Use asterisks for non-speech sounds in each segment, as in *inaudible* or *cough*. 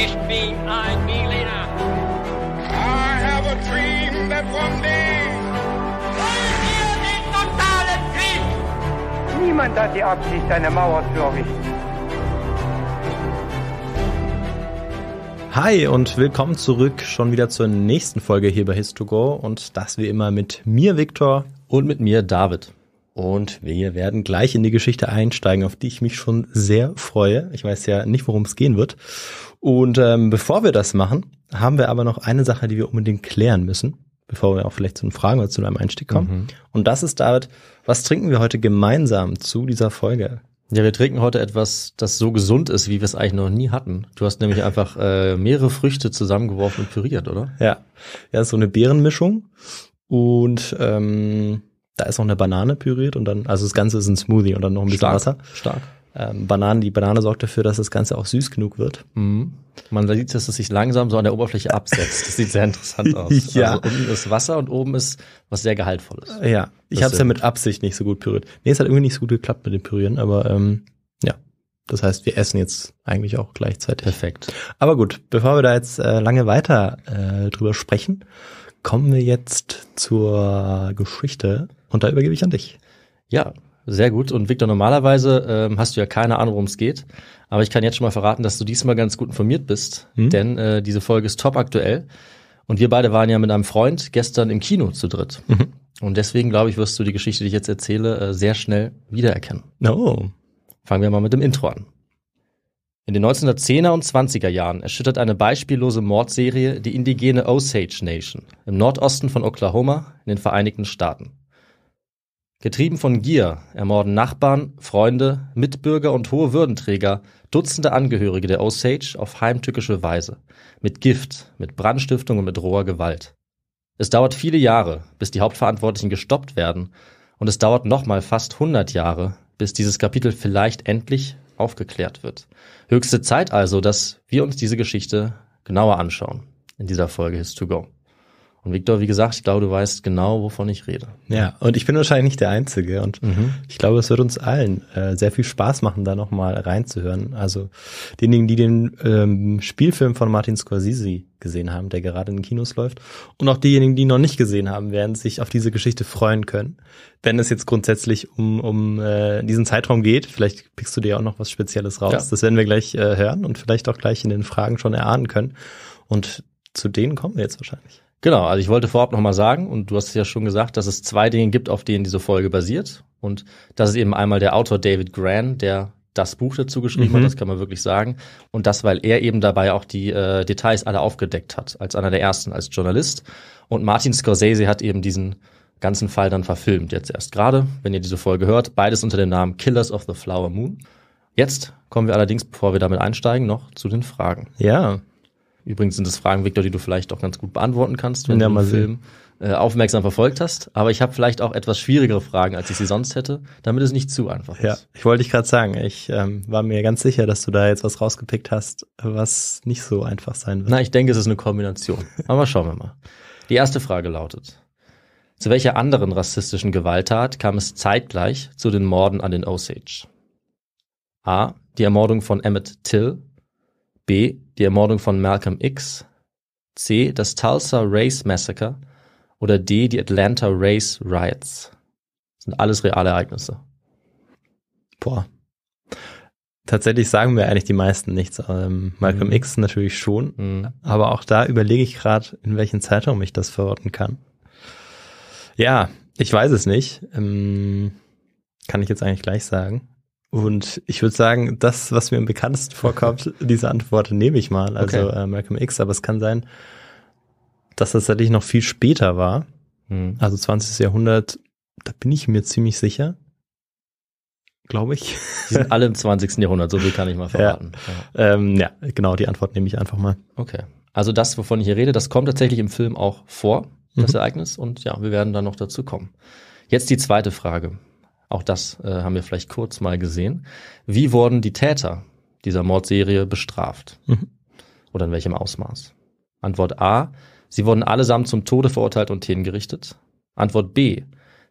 Ich bin ein Berliner. I have a dream that one day. Wollen wir den totalen Krieg? Niemand hat die Absicht, eine Mauer zu errichten. Hi und willkommen zurück schon wieder zur nächsten Folge hier bei Histogo und das wie immer mit mir Viktor und mit mir David. Und wir werden gleich in die Geschichte einsteigen, auf die ich mich schon sehr freue. Ich weiß ja nicht, worum es gehen wird. Und ähm, bevor wir das machen, haben wir aber noch eine Sache, die wir unbedingt klären müssen, bevor wir auch vielleicht zu den Fragen oder zu einem Einstieg kommen. Mhm. Und das ist, David, was trinken wir heute gemeinsam zu dieser Folge? Ja, wir trinken heute etwas, das so gesund ist, wie wir es eigentlich noch nie hatten. Du hast nämlich einfach äh, mehrere Früchte zusammengeworfen und püriert, oder? Ja, ja, so eine Beerenmischung und ähm, da ist noch eine Banane püriert und dann, also das Ganze ist ein Smoothie und dann noch ein bisschen stark, Wasser. Stark. Ähm, Bananen, die Banane sorgt dafür, dass das Ganze auch süß genug wird. Mhm. Man sieht, dass es sich langsam so an der Oberfläche absetzt. Das sieht sehr interessant *laughs* aus. ja. Also unten ist Wasser und oben ist was sehr Gehaltvolles. Ja, ich habe es ja mit Absicht nicht so gut püriert. Nee, es hat irgendwie nicht so gut geklappt mit dem Pürieren, aber ähm, ja. Das heißt, wir essen jetzt eigentlich auch gleichzeitig. Perfekt. Aber gut, bevor wir da jetzt äh, lange weiter äh, drüber sprechen, kommen wir jetzt zur Geschichte und da übergebe ich an dich. Ja, sehr gut. Und Victor, normalerweise ähm, hast du ja keine Ahnung, worum es geht. Aber ich kann jetzt schon mal verraten, dass du diesmal ganz gut informiert bist, mhm. denn äh, diese Folge ist top aktuell. Und wir beide waren ja mit einem Freund gestern im Kino zu dritt. Mhm. Und deswegen, glaube ich, wirst du die Geschichte, die ich jetzt erzähle, äh, sehr schnell wiedererkennen. Oh. Fangen wir mal mit dem Intro an. In den 1910er und 20er Jahren erschüttert eine beispiellose Mordserie die indigene Osage Nation im Nordosten von Oklahoma in den Vereinigten Staaten. Getrieben von Gier ermorden Nachbarn, Freunde, Mitbürger und hohe Würdenträger Dutzende Angehörige der Osage auf heimtückische Weise. Mit Gift, mit Brandstiftung und mit roher Gewalt. Es dauert viele Jahre, bis die Hauptverantwortlichen gestoppt werden. Und es dauert nochmal fast 100 Jahre, bis dieses Kapitel vielleicht endlich aufgeklärt wird. Höchste Zeit also, dass wir uns diese Geschichte genauer anschauen. In dieser Folge His to Go. Und Victor, wie gesagt, ich glaube, du weißt genau, wovon ich rede. Ja, und ich bin wahrscheinlich nicht der Einzige. Und mhm. ich glaube, es wird uns allen äh, sehr viel Spaß machen, da nochmal reinzuhören. Also denjenigen, die den ähm, Spielfilm von Martin Scorsese gesehen haben, der gerade in den Kinos läuft. Und auch diejenigen, die ihn noch nicht gesehen haben, werden sich auf diese Geschichte freuen können. Wenn es jetzt grundsätzlich um, um äh, diesen Zeitraum geht, vielleicht pickst du dir auch noch was Spezielles raus. Ja. Das werden wir gleich äh, hören und vielleicht auch gleich in den Fragen schon erahnen können. Und zu denen kommen wir jetzt wahrscheinlich. Genau, also ich wollte vorab nochmal sagen, und du hast es ja schon gesagt, dass es zwei Dinge gibt, auf denen diese Folge basiert. Und das ist eben einmal der Autor David Gran, der das Buch dazu geschrieben mhm. hat, das kann man wirklich sagen. Und das, weil er eben dabei auch die äh, Details alle aufgedeckt hat, als einer der ersten, als Journalist. Und Martin Scorsese hat eben diesen ganzen Fall dann verfilmt, jetzt erst gerade, wenn ihr diese Folge hört. Beides unter dem Namen Killers of the Flower Moon. Jetzt kommen wir allerdings, bevor wir damit einsteigen, noch zu den Fragen. Ja. Übrigens sind das Fragen, Victor, die du vielleicht auch ganz gut beantworten kannst, wenn ja, du den Film äh, aufmerksam verfolgt hast. Aber ich habe vielleicht auch etwas schwierigere Fragen, als ich sie sonst hätte, damit es nicht zu einfach ist. Ja, ich wollte dich gerade sagen, ich ähm, war mir ganz sicher, dass du da jetzt was rausgepickt hast, was nicht so einfach sein wird. Na, ich denke, es ist eine Kombination. *laughs* Aber schauen wir mal. Die erste Frage lautet, zu welcher anderen rassistischen Gewalttat kam es zeitgleich zu den Morden an den Osage? A. Die Ermordung von Emmett Till B. Die Ermordung von Malcolm X. C. Das Tulsa Race Massacre. Oder D. Die Atlanta Race Riots. Das sind alles reale Ereignisse. Boah. Tatsächlich sagen mir eigentlich die meisten nichts. Ähm, Malcolm mhm. X natürlich schon. Mhm. Aber auch da überlege ich gerade, in welchen Zeitraum ich das verorten kann. Ja, ich weiß es nicht. Ähm, kann ich jetzt eigentlich gleich sagen. Und ich würde sagen, das, was mir am bekanntesten vorkommt, *laughs* diese Antwort nehme ich mal, also okay. äh, Malcolm X, aber es kann sein, dass das tatsächlich noch viel später war. Mhm. Also 20. Jahrhundert, da bin ich mir ziemlich sicher. Glaube ich. Die sind alle im 20. Jahrhundert, so viel kann ich mal *laughs* verraten. Ja. Ja. Ähm, ja, genau, die Antwort nehme ich einfach mal. Okay. Also das, wovon ich hier rede, das kommt tatsächlich im Film auch vor, das mhm. Ereignis. Und ja, wir werden da noch dazu kommen. Jetzt die zweite Frage. Auch das äh, haben wir vielleicht kurz mal gesehen. Wie wurden die Täter dieser Mordserie bestraft? Mhm. Oder in welchem Ausmaß? Antwort A. Sie wurden allesamt zum Tode verurteilt und hingerichtet. Antwort B.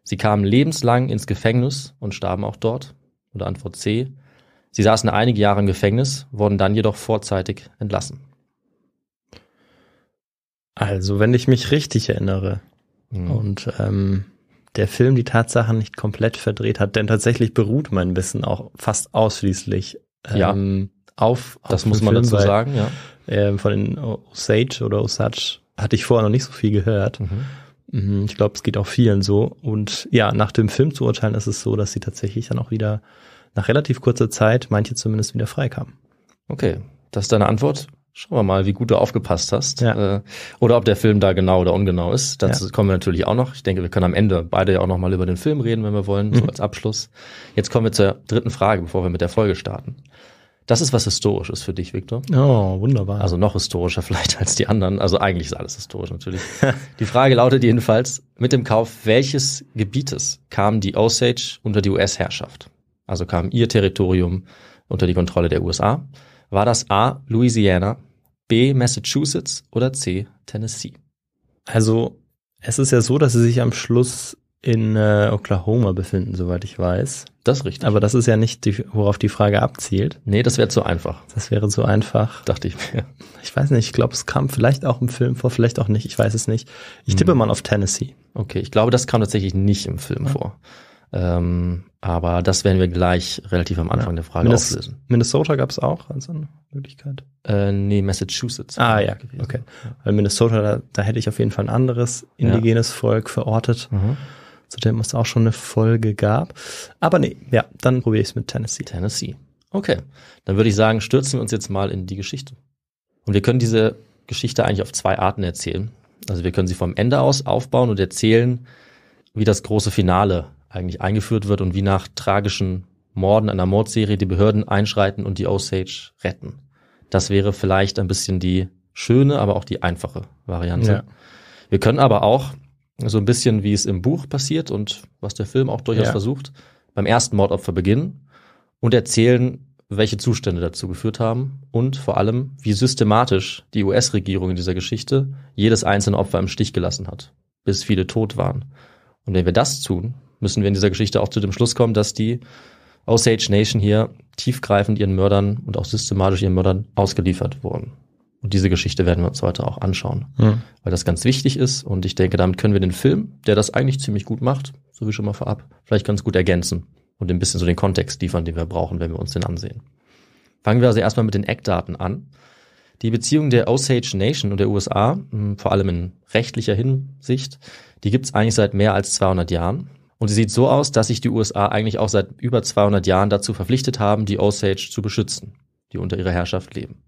Sie kamen lebenslang ins Gefängnis und starben auch dort. Oder Antwort C. Sie saßen einige Jahre im Gefängnis, wurden dann jedoch vorzeitig entlassen. Also, wenn ich mich richtig erinnere, mhm. und ähm, der Film die Tatsachen nicht komplett verdreht hat, denn tatsächlich beruht mein Wissen auch fast ausschließlich ähm, ja. auf, auf Das muss man Film, dazu weil, sagen, ja. Äh, von den Osage oder Osage hatte ich vorher noch nicht so viel gehört. Mhm. mhm ich glaube, es geht auch vielen so. Und ja, nach dem Film zu urteilen, ist es so, dass sie tatsächlich dann auch wieder nach relativ kurzer Zeit, manche zumindest, wieder freikamen. Okay, das ist deine Antwort. Schauen wir mal, wie gut du aufgepasst hast. Ja. Äh, oder ob der Film da genau oder ungenau ist. Dazu ja. kommen wir natürlich auch noch. Ich denke, wir können am Ende beide ja auch nochmal über den Film reden, wenn wir wollen, so mhm. als Abschluss. Jetzt kommen wir zur dritten Frage, bevor wir mit der Folge starten. Das ist was Historisches für dich, Victor. Oh, wunderbar. Also noch historischer *laughs* vielleicht als die anderen. Also eigentlich ist alles historisch natürlich. *laughs* die Frage lautet jedenfalls, mit dem Kauf welches Gebietes kam die Osage unter die US-Herrschaft? Also kam ihr Territorium unter die Kontrolle der USA? War das A. Louisiana, B. Massachusetts oder C. Tennessee? Also, es ist ja so, dass sie sich am Schluss in äh, Oklahoma befinden, soweit ich weiß. Das ist richtig. Aber das ist ja nicht, die, worauf die Frage abzielt. Nee, das wäre zu einfach. Das wäre zu einfach. Dachte ich mir. Ich weiß nicht, ich glaube, es kam vielleicht auch im Film vor, vielleicht auch nicht, ich weiß es nicht. Ich tippe hm. mal auf Tennessee. Okay, ich glaube, das kam tatsächlich nicht im Film ja. Hm. vor. Ähm, aber das werden wir gleich relativ am Anfang ja. der Frage Minnes auflösen. Minnesota gab es auch als eine Möglichkeit? Äh, nee, Massachusetts. Ah ja, gewesen. okay. Weil Minnesota, da, da, hätte ich auf jeden Fall ein anderes indigenes ja. Volk verortet, mhm. zu dem es auch schon eine Folge gab. Aber nee, ja, dann probiere ich es mit Tennessee. Tennessee. Okay, dann würde ich sagen, stürzen wir uns jetzt mal in die Geschichte. Und wir können diese Geschichte eigentlich auf zwei Arten erzählen. Also wir können sie vom Ende aus aufbauen und erzählen, wie das große Finale eigentlich eingeführt wird und wie nach tragischen Morden einer Mordserie die Behörden einschreiten und die Osage retten. Das wäre vielleicht ein bisschen die schöne, aber auch die einfache Variante. Ja. Wir können aber auch so ein bisschen, wie es im Buch passiert und was der Film auch durchaus ja. versucht, beim ersten Mordopfer beginnen und erzählen, welche Zustände dazu geführt haben und vor allem, wie systematisch die US-Regierung in dieser Geschichte jedes einzelne Opfer im Stich gelassen hat, bis viele tot waren. Und wenn wir das tun, müssen wir in dieser Geschichte auch zu dem Schluss kommen, dass die Osage Nation hier tiefgreifend ihren Mördern und auch systematisch ihren Mördern ausgeliefert wurden. Und diese Geschichte werden wir uns heute auch anschauen, mhm. weil das ganz wichtig ist. Und ich denke, damit können wir den Film, der das eigentlich ziemlich gut macht, so wie schon mal vorab, vielleicht ganz gut ergänzen und ein bisschen so den Kontext liefern, den wir brauchen, wenn wir uns den ansehen. Fangen wir also erstmal mit den Eckdaten an. Die Beziehung der Osage Nation und der USA, hm, vor allem in rechtlicher Hinsicht, die gibt es eigentlich seit mehr als 200 Jahren. Und sie sieht so aus, dass sich die USA eigentlich auch seit über 200 Jahren dazu verpflichtet haben, die Osage zu beschützen, die unter ihrer Herrschaft leben.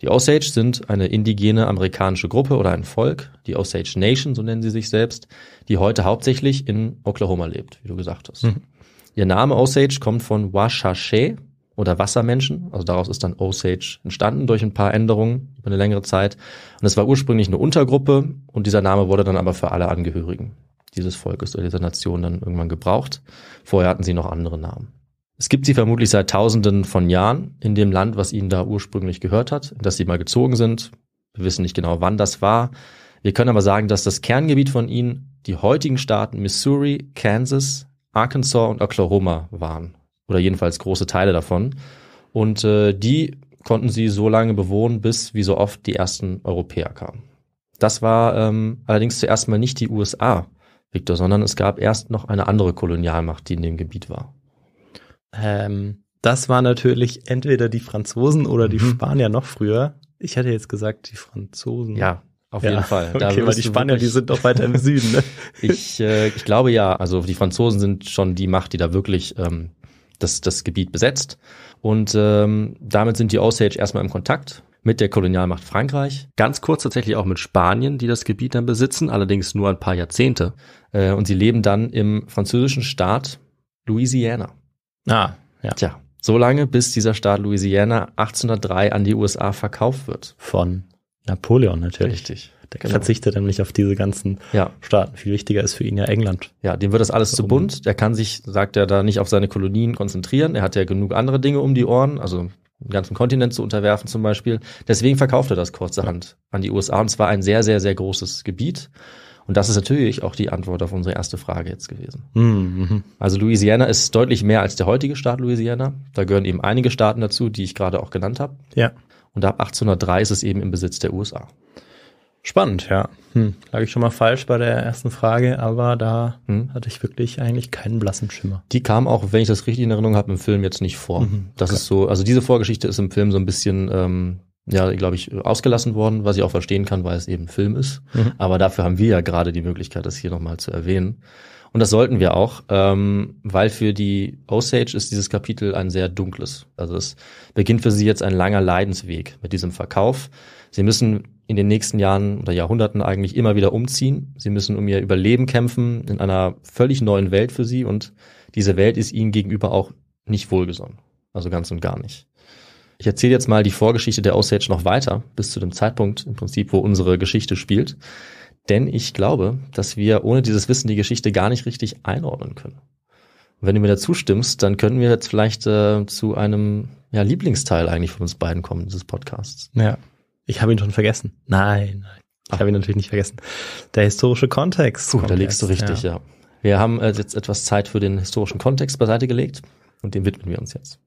Die Osage sind eine indigene amerikanische Gruppe oder ein Volk, die Osage Nation, so nennen sie sich selbst, die heute hauptsächlich in Oklahoma lebt, wie du gesagt hast. Mhm. Ihr Name Osage kommt von Washashe oder Wassermenschen, also daraus ist dann Osage entstanden durch ein paar Änderungen über eine längere Zeit. Und es war ursprünglich eine Untergruppe und dieser Name wurde dann aber für alle Angehörigen dieses Volkes oder dieser Nation dann irgendwann gebraucht. Vorher hatten sie noch andere Namen. Es gibt sie vermutlich seit Tausenden von Jahren in dem Land, was ihnen da ursprünglich gehört hat, in das sie mal gezogen sind. Wir wissen nicht genau, wann das war. Wir können aber sagen, dass das Kerngebiet von ihnen die heutigen Staaten Missouri, Kansas, Arkansas und Oklahoma waren. Oder jedenfalls große Teile davon. Und äh, die konnten sie so lange bewohnen, bis, wie so oft, die ersten Europäer kamen. Das war ähm, allerdings zuerst mal nicht die USA, Victor, sondern es gab erst noch eine andere Kolonialmacht, die in dem Gebiet war. Ähm, das war natürlich entweder die Franzosen oder die mhm. Spanier noch früher. Ich hätte jetzt gesagt, die Franzosen. Ja, auf ja, jeden Fall. Da *laughs* okay, weil die Spanier, wirklich, die sind doch weiter im Süden. Ne? *laughs* ich, äh, ich glaube ja, also die Franzosen sind schon die Macht, die da wirklich ähm, das, das Gebiet besetzt. Und ähm, damit sind die Osage erstmal im Kontakt mit der Kolonialmacht Frankreich, ganz kurz tatsächlich auch mit Spanien, die das Gebiet dann besitzen, allerdings nur ein paar Jahrzehnte. Äh, und sie leben dann im französischen Staat Louisiana. Ah, ja. Tja, so lange, bis dieser Staat Louisiana 1803 an die USA verkauft wird. Von Napoleon natürlich. Richtig. Der genau. verzichtet nämlich auf diese ganzen ja. Staaten. Viel wichtiger ist für ihn ja England. Ja, dem wird das alles zu bunt. Er kann sich, sagt er, da nicht auf seine Kolonien konzentrieren. Er hat ja genug andere Dinge um die Ohren. Also einen ganzen Kontinent zu unterwerfen zum Beispiel. Deswegen verkaufte das kurzerhand an die USA und zwar ein sehr, sehr, sehr großes Gebiet. Und das ist natürlich auch die Antwort auf unsere erste Frage jetzt gewesen. Hm, mhm. Also Louisiana ist deutlich mehr als der heutige Staat Louisiana. Da gehören eben einige Staaten dazu, die ich gerade auch genannt habe. Ja. Und ab 1803 ist es eben im Besitz der USA. Spannend, ja. Hm, lag ich schon mal falsch bei der ersten Frage, aber da hm. hatte ich wirklich eigentlich keinen blassen Schimmer. Die kam auch, wenn ich das richtig in Erinnerung habe, im Film jetzt nicht vor. Mhm, das okay. ist so, also diese Vorgeschichte ist im Film so ein bisschen, ähm, ja, glaube ich, ausgelassen worden, was ich auch verstehen kann, weil es eben Film ist. Mhm. Aber dafür haben wir ja gerade die Möglichkeit, das hier nochmal zu erwähnen. Und das sollten wir auch, ähm, weil für die Osage ist dieses Kapitel ein sehr dunkles. Also es beginnt für sie jetzt ein langer Leidensweg mit diesem Verkauf. Sie müssen in den nächsten Jahren oder Jahrhunderten eigentlich immer wieder umziehen. Sie müssen um ihr Überleben kämpfen in einer völlig neuen Welt für sie und diese Welt ist ihnen gegenüber auch nicht wohlgesonnen. Also ganz und gar nicht. Ich erzähle jetzt mal die Vorgeschichte der Osage noch weiter, bis zu dem Zeitpunkt im Prinzip, wo unsere Geschichte spielt. Denn ich glaube, dass wir ohne dieses Wissen die Geschichte gar nicht richtig einordnen können. Und wenn du mir dazu stimmst, dann könnten wir jetzt vielleicht äh, zu einem ja, Lieblingsteil eigentlich von uns beiden kommen, dieses Podcasts. Ja, ich habe ihn schon vergessen. Nein, nein. Ich habe ihn natürlich nicht vergessen. Der historische Kontext. Puh, da legst du richtig, ja. ja. Wir haben äh, jetzt etwas Zeit für den historischen Kontext beiseite gelegt und dem widmen wir uns jetzt.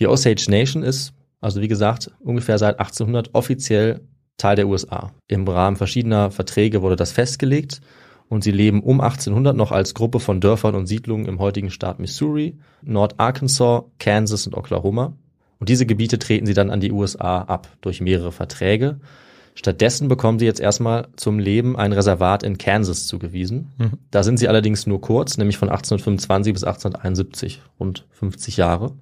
Die Osage Nation ist, also wie gesagt, ungefähr seit 1800 offiziell Teil der USA. Im Rahmen verschiedener Verträge wurde das festgelegt und sie leben um 1800 noch als Gruppe von Dörfern und Siedlungen im heutigen Staat Missouri, Nordarkansas, Kansas und Oklahoma. Und diese Gebiete treten sie dann an die USA ab durch mehrere Verträge. Stattdessen bekommen sie jetzt erstmal zum Leben ein Reservat in Kansas zugewiesen. Mhm. Da sind sie allerdings nur kurz, nämlich von 1825 bis 1871, rund 50 Jahre.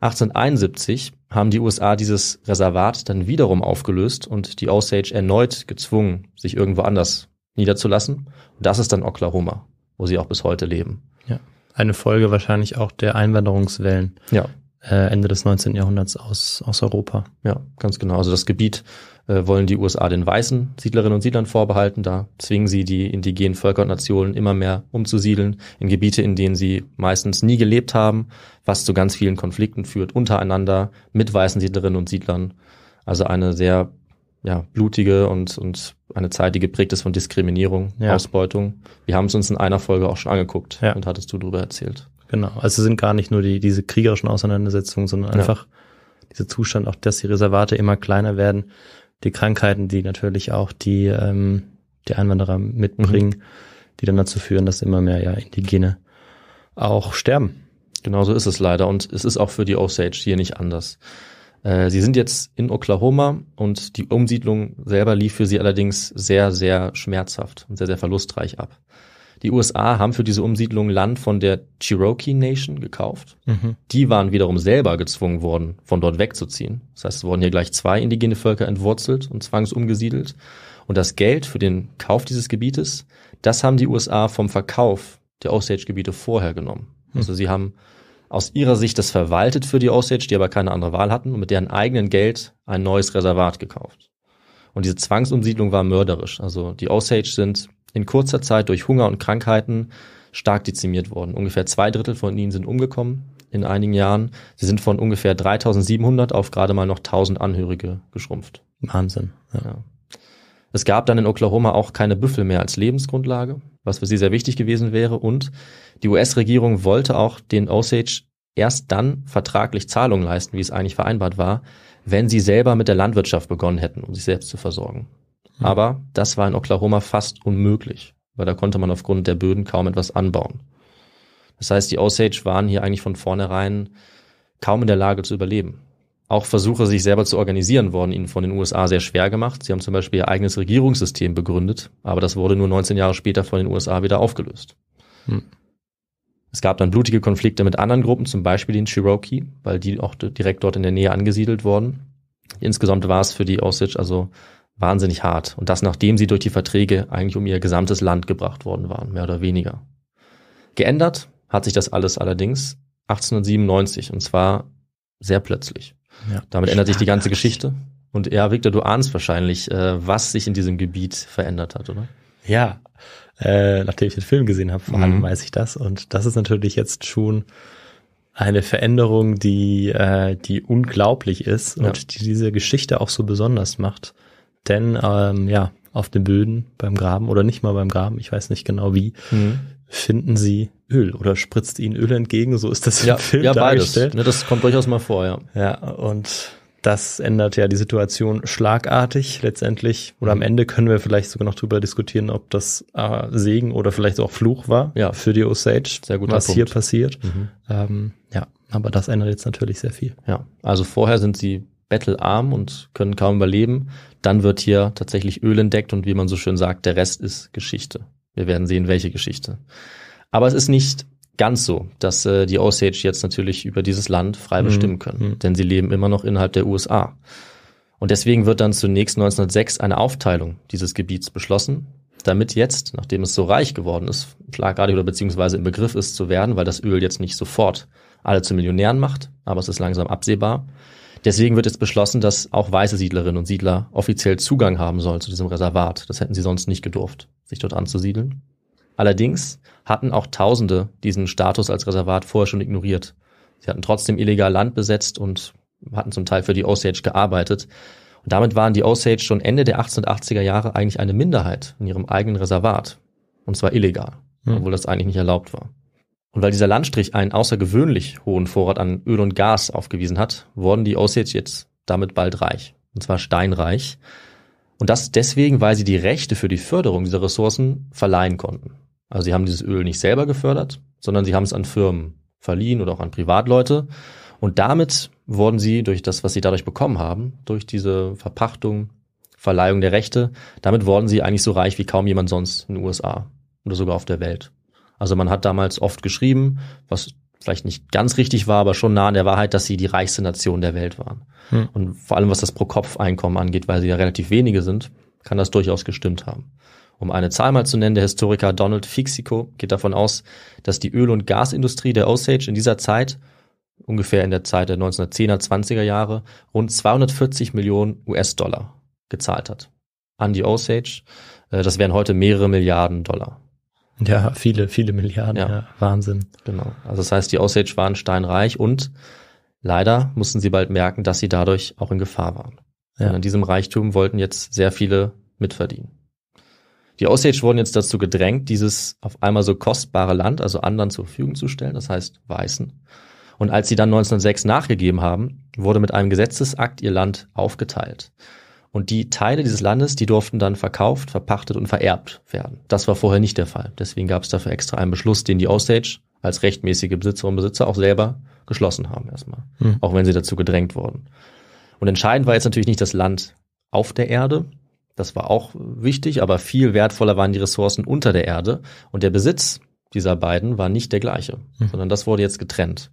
1871 haben die USA dieses Reservat dann wiederum aufgelöst und die Osage erneut gezwungen, sich irgendwo anders niederzulassen. Und das ist dann Oklahoma, wo sie auch bis heute leben. Ja, eine Folge wahrscheinlich auch der Einwanderungswellen, ja äh, Ende des 19. Jahrhunderts aus, aus Europa. Ja, ganz genau. Also das Gebiet äh, wollen die USA den weißen Siedlerinnen und Siedlern vorbehalten. Da zwingen sie die indigenen Völker und Nationen immer mehr umzusiedeln in Gebiete, in denen sie meistens nie gelebt haben, was zu ganz vielen Konflikten führt, untereinander mit weißen Siedlerinnen und Siedlern. Also eine sehr ja, blutige und, und eine Zeit, die geprägt ist von Diskriminierung, ja. Ausbeutung. Wir haben es uns in einer Folge auch schon angeguckt ja. und hattest du darüber erzählt. Genau, also sind gar nicht nur die, diese kriegerischen Auseinandersetzungen, sondern ja. einfach dieser Zustand, auch dass die Reservate immer kleiner werden, die Krankheiten, die natürlich auch die, ähm, die Einwanderer mitbringen, mhm. die dann dazu führen, dass immer mehr ja Indigene auch sterben. Genau so ist es leider und es ist auch für die Osage hier nicht anders. Äh, sie sind jetzt in Oklahoma und die Umsiedlung selber lief für sie allerdings sehr, sehr schmerzhaft und sehr, sehr verlustreich ab. Die USA haben für diese Umsiedlung Land von der Cherokee Nation gekauft. Mhm. Die waren wiederum selber gezwungen worden, von dort wegzuziehen. Das heißt, es wurden hier gleich zwei indigene Völker entwurzelt und zwangsumgesiedelt. Und das Geld für den Kauf dieses Gebietes, das haben die USA vom Verkauf der Osage-Gebiete vorher genommen. Mhm. Also sie haben aus ihrer Sicht das verwaltet für die Osage, die aber keine andere Wahl hatten und mit deren eigenen Geld ein neues Reservat gekauft. Und diese Zwangsumsiedlung war mörderisch. Also die Osage sind in kurzer Zeit durch Hunger und Krankheiten stark dezimiert worden. Ungefähr zwei Drittel von ihnen sind umgekommen in einigen Jahren. Sie sind von ungefähr 3700 auf gerade mal noch 1000 Anhörige geschrumpft. Wahnsinn. Ja. ja. Es gab dann in Oklahoma auch keine Büffel mehr als Lebensgrundlage, was für sie sehr wichtig gewesen wäre. Und die US-Regierung wollte auch den Osage erst dann vertraglich Zahlungen leisten, wie es eigentlich vereinbart war, wenn sie selber mit der Landwirtschaft begonnen hätten, um sich selbst zu versorgen. Mhm. Aber das war in Oklahoma fast unmöglich, weil da konnte man aufgrund der Böden kaum etwas anbauen. Das heißt, die Osage waren hier eigentlich von vornherein kaum in der Lage zu überleben. Auch Versuche, sich selber zu organisieren, wurden ihnen von den USA sehr schwer gemacht. Sie haben zum Beispiel ihr eigenes Regierungssystem begründet, aber das wurde nur 19 Jahre später von den USA wieder aufgelöst. Mhm. Es gab dann blutige Konflikte mit anderen Gruppen, zum Beispiel den Cherokee, weil die auch direkt dort in der Nähe angesiedelt wurden. Insgesamt war es für die Osage also wahnsinnig hart. Und das, nachdem sie durch die Verträge eigentlich um ihr gesamtes Land gebracht worden waren, mehr oder weniger. Geändert hat sich das alles allerdings 1897 und zwar sehr plötzlich. Ja. Damit ändert sich die ganze Geschichte. Und ja, Victor, du ahnst wahrscheinlich, äh, was sich in diesem Gebiet verändert hat, oder? Ja, äh, nachdem ich den Film gesehen habe, vor allem mhm. weiß ich das. Und das ist natürlich jetzt schon eine Veränderung, die, äh, die unglaublich ist ja. und die diese Geschichte auch so besonders macht. Denn ähm, ja, auf den Böden beim Graben oder nicht mal beim Graben, ich weiß nicht genau wie, mhm. finden sie Öl oder spritzt ihnen Öl entgegen, so ist das ja, im Film ja, dargestellt. Beides. Ne, das kommt durchaus mal vor, ja. Ja, und das ändert ja die Situation schlagartig letztendlich. Oder am mhm. Ende können wir vielleicht sogar noch darüber diskutieren, ob das äh, Segen oder vielleicht auch Fluch war ja. für die Osage, sehr guter was Punkt. hier passiert. Mhm. Ähm, ja, aber das ändert jetzt natürlich sehr viel. Ja, also vorher sind sie bettelarm und können kaum überleben. Dann wird hier tatsächlich Öl entdeckt und wie man so schön sagt, der Rest ist Geschichte. Wir werden sehen, welche Geschichte. Aber es ist nicht ganz so, dass äh, die Osage jetzt natürlich über dieses Land frei mhm. bestimmen können, mhm. denn sie leben immer noch innerhalb der USA. Und deswegen wird dann zunächst 1906 eine Aufteilung dieses Gebiets beschlossen, damit jetzt, nachdem es so reich geworden ist, schlagartig oder beziehungsweise im Begriff ist zu werden, weil das Öl jetzt nicht sofort alle zu Millionären macht, aber es ist langsam absehbar, Deswegen wird jetzt beschlossen, dass auch weiße Siedlerinnen und Siedler offiziell Zugang haben sollen zu diesem Reservat. Das hätten sie sonst nicht gedurft, sich dort anzusiedeln. Allerdings hatten auch Tausende diesen Status als Reservat vorher schon ignoriert. Sie hatten trotzdem illegal Land besetzt und hatten zum Teil für die Osage gearbeitet. Und damit waren die Osage schon Ende der 1880er Jahre eigentlich eine Minderheit in ihrem eigenen Reservat. Und zwar illegal, hm. obwohl das eigentlich nicht erlaubt war. Und weil dieser Landstrich einen außergewöhnlich hohen Vorrat an Öl und Gas aufgewiesen hat, wurden die Osage jetzt damit bald reich. Und zwar steinreich. Und das deswegen, weil sie die Rechte für die Förderung dieser Ressourcen verleihen konnten. Also sie haben dieses Öl nicht selber gefördert, sondern sie haben es an Firmen verliehen oder auch an Privatleute. Und damit wurden sie durch das, was sie dadurch bekommen haben, durch diese Verpachtung, Verleihung der Rechte, damit wurden sie eigentlich so reich wie kaum jemand sonst in den USA oder sogar auf der Welt. Also man hat damals oft geschrieben, was vielleicht nicht ganz richtig war, aber schon nah an der Wahrheit, dass sie die reichste Nation der Welt waren. Hm. Und vor allem was das Pro-Kopf-Einkommen angeht, weil sie ja relativ wenige sind, kann das durchaus gestimmt haben. Um eine Zahl mal zu nennen, der Historiker Donald Fixico geht davon aus, dass die Öl- und Gasindustrie der Osage in dieser Zeit, ungefähr in der Zeit der 1910er, 20er Jahre, rund 240 Millionen US-Dollar gezahlt hat. An die Osage, äh, das wären heute mehrere Milliarden Dollar. Ja, viele, viele Milliarden. Ja. ja. Wahnsinn. Genau. Also das heißt, die Osage waren steinreich und leider mussten sie bald merken, dass sie dadurch auch in Gefahr waren. Ja. Und an diesem Reichtum wollten jetzt sehr viele mitverdienen. Die Osage wurden jetzt dazu gedrängt, dieses auf einmal so kostbare Land, also anderen zur Verfügung zu stellen, das heißt Weißen. Und als sie dann 1906 nachgegeben haben, wurde mit einem Gesetzesakt ihr Land aufgeteilt. Und die Teile dieses Landes, die durften dann verkauft, verpachtet und vererbt werden. Das war vorher nicht der Fall. Deswegen gab es dafür extra einen Beschluss, den die Osage als rechtmäßige Besitzerinnen und Besitzer auch selber geschlossen haben erstmal, mhm. auch wenn sie dazu gedrängt wurden. Und entscheidend war jetzt natürlich nicht das Land auf der Erde, das war auch wichtig, aber viel wertvoller waren die Ressourcen unter der Erde und der Besitz dieser beiden war nicht der gleiche, mhm. sondern das wurde jetzt getrennt.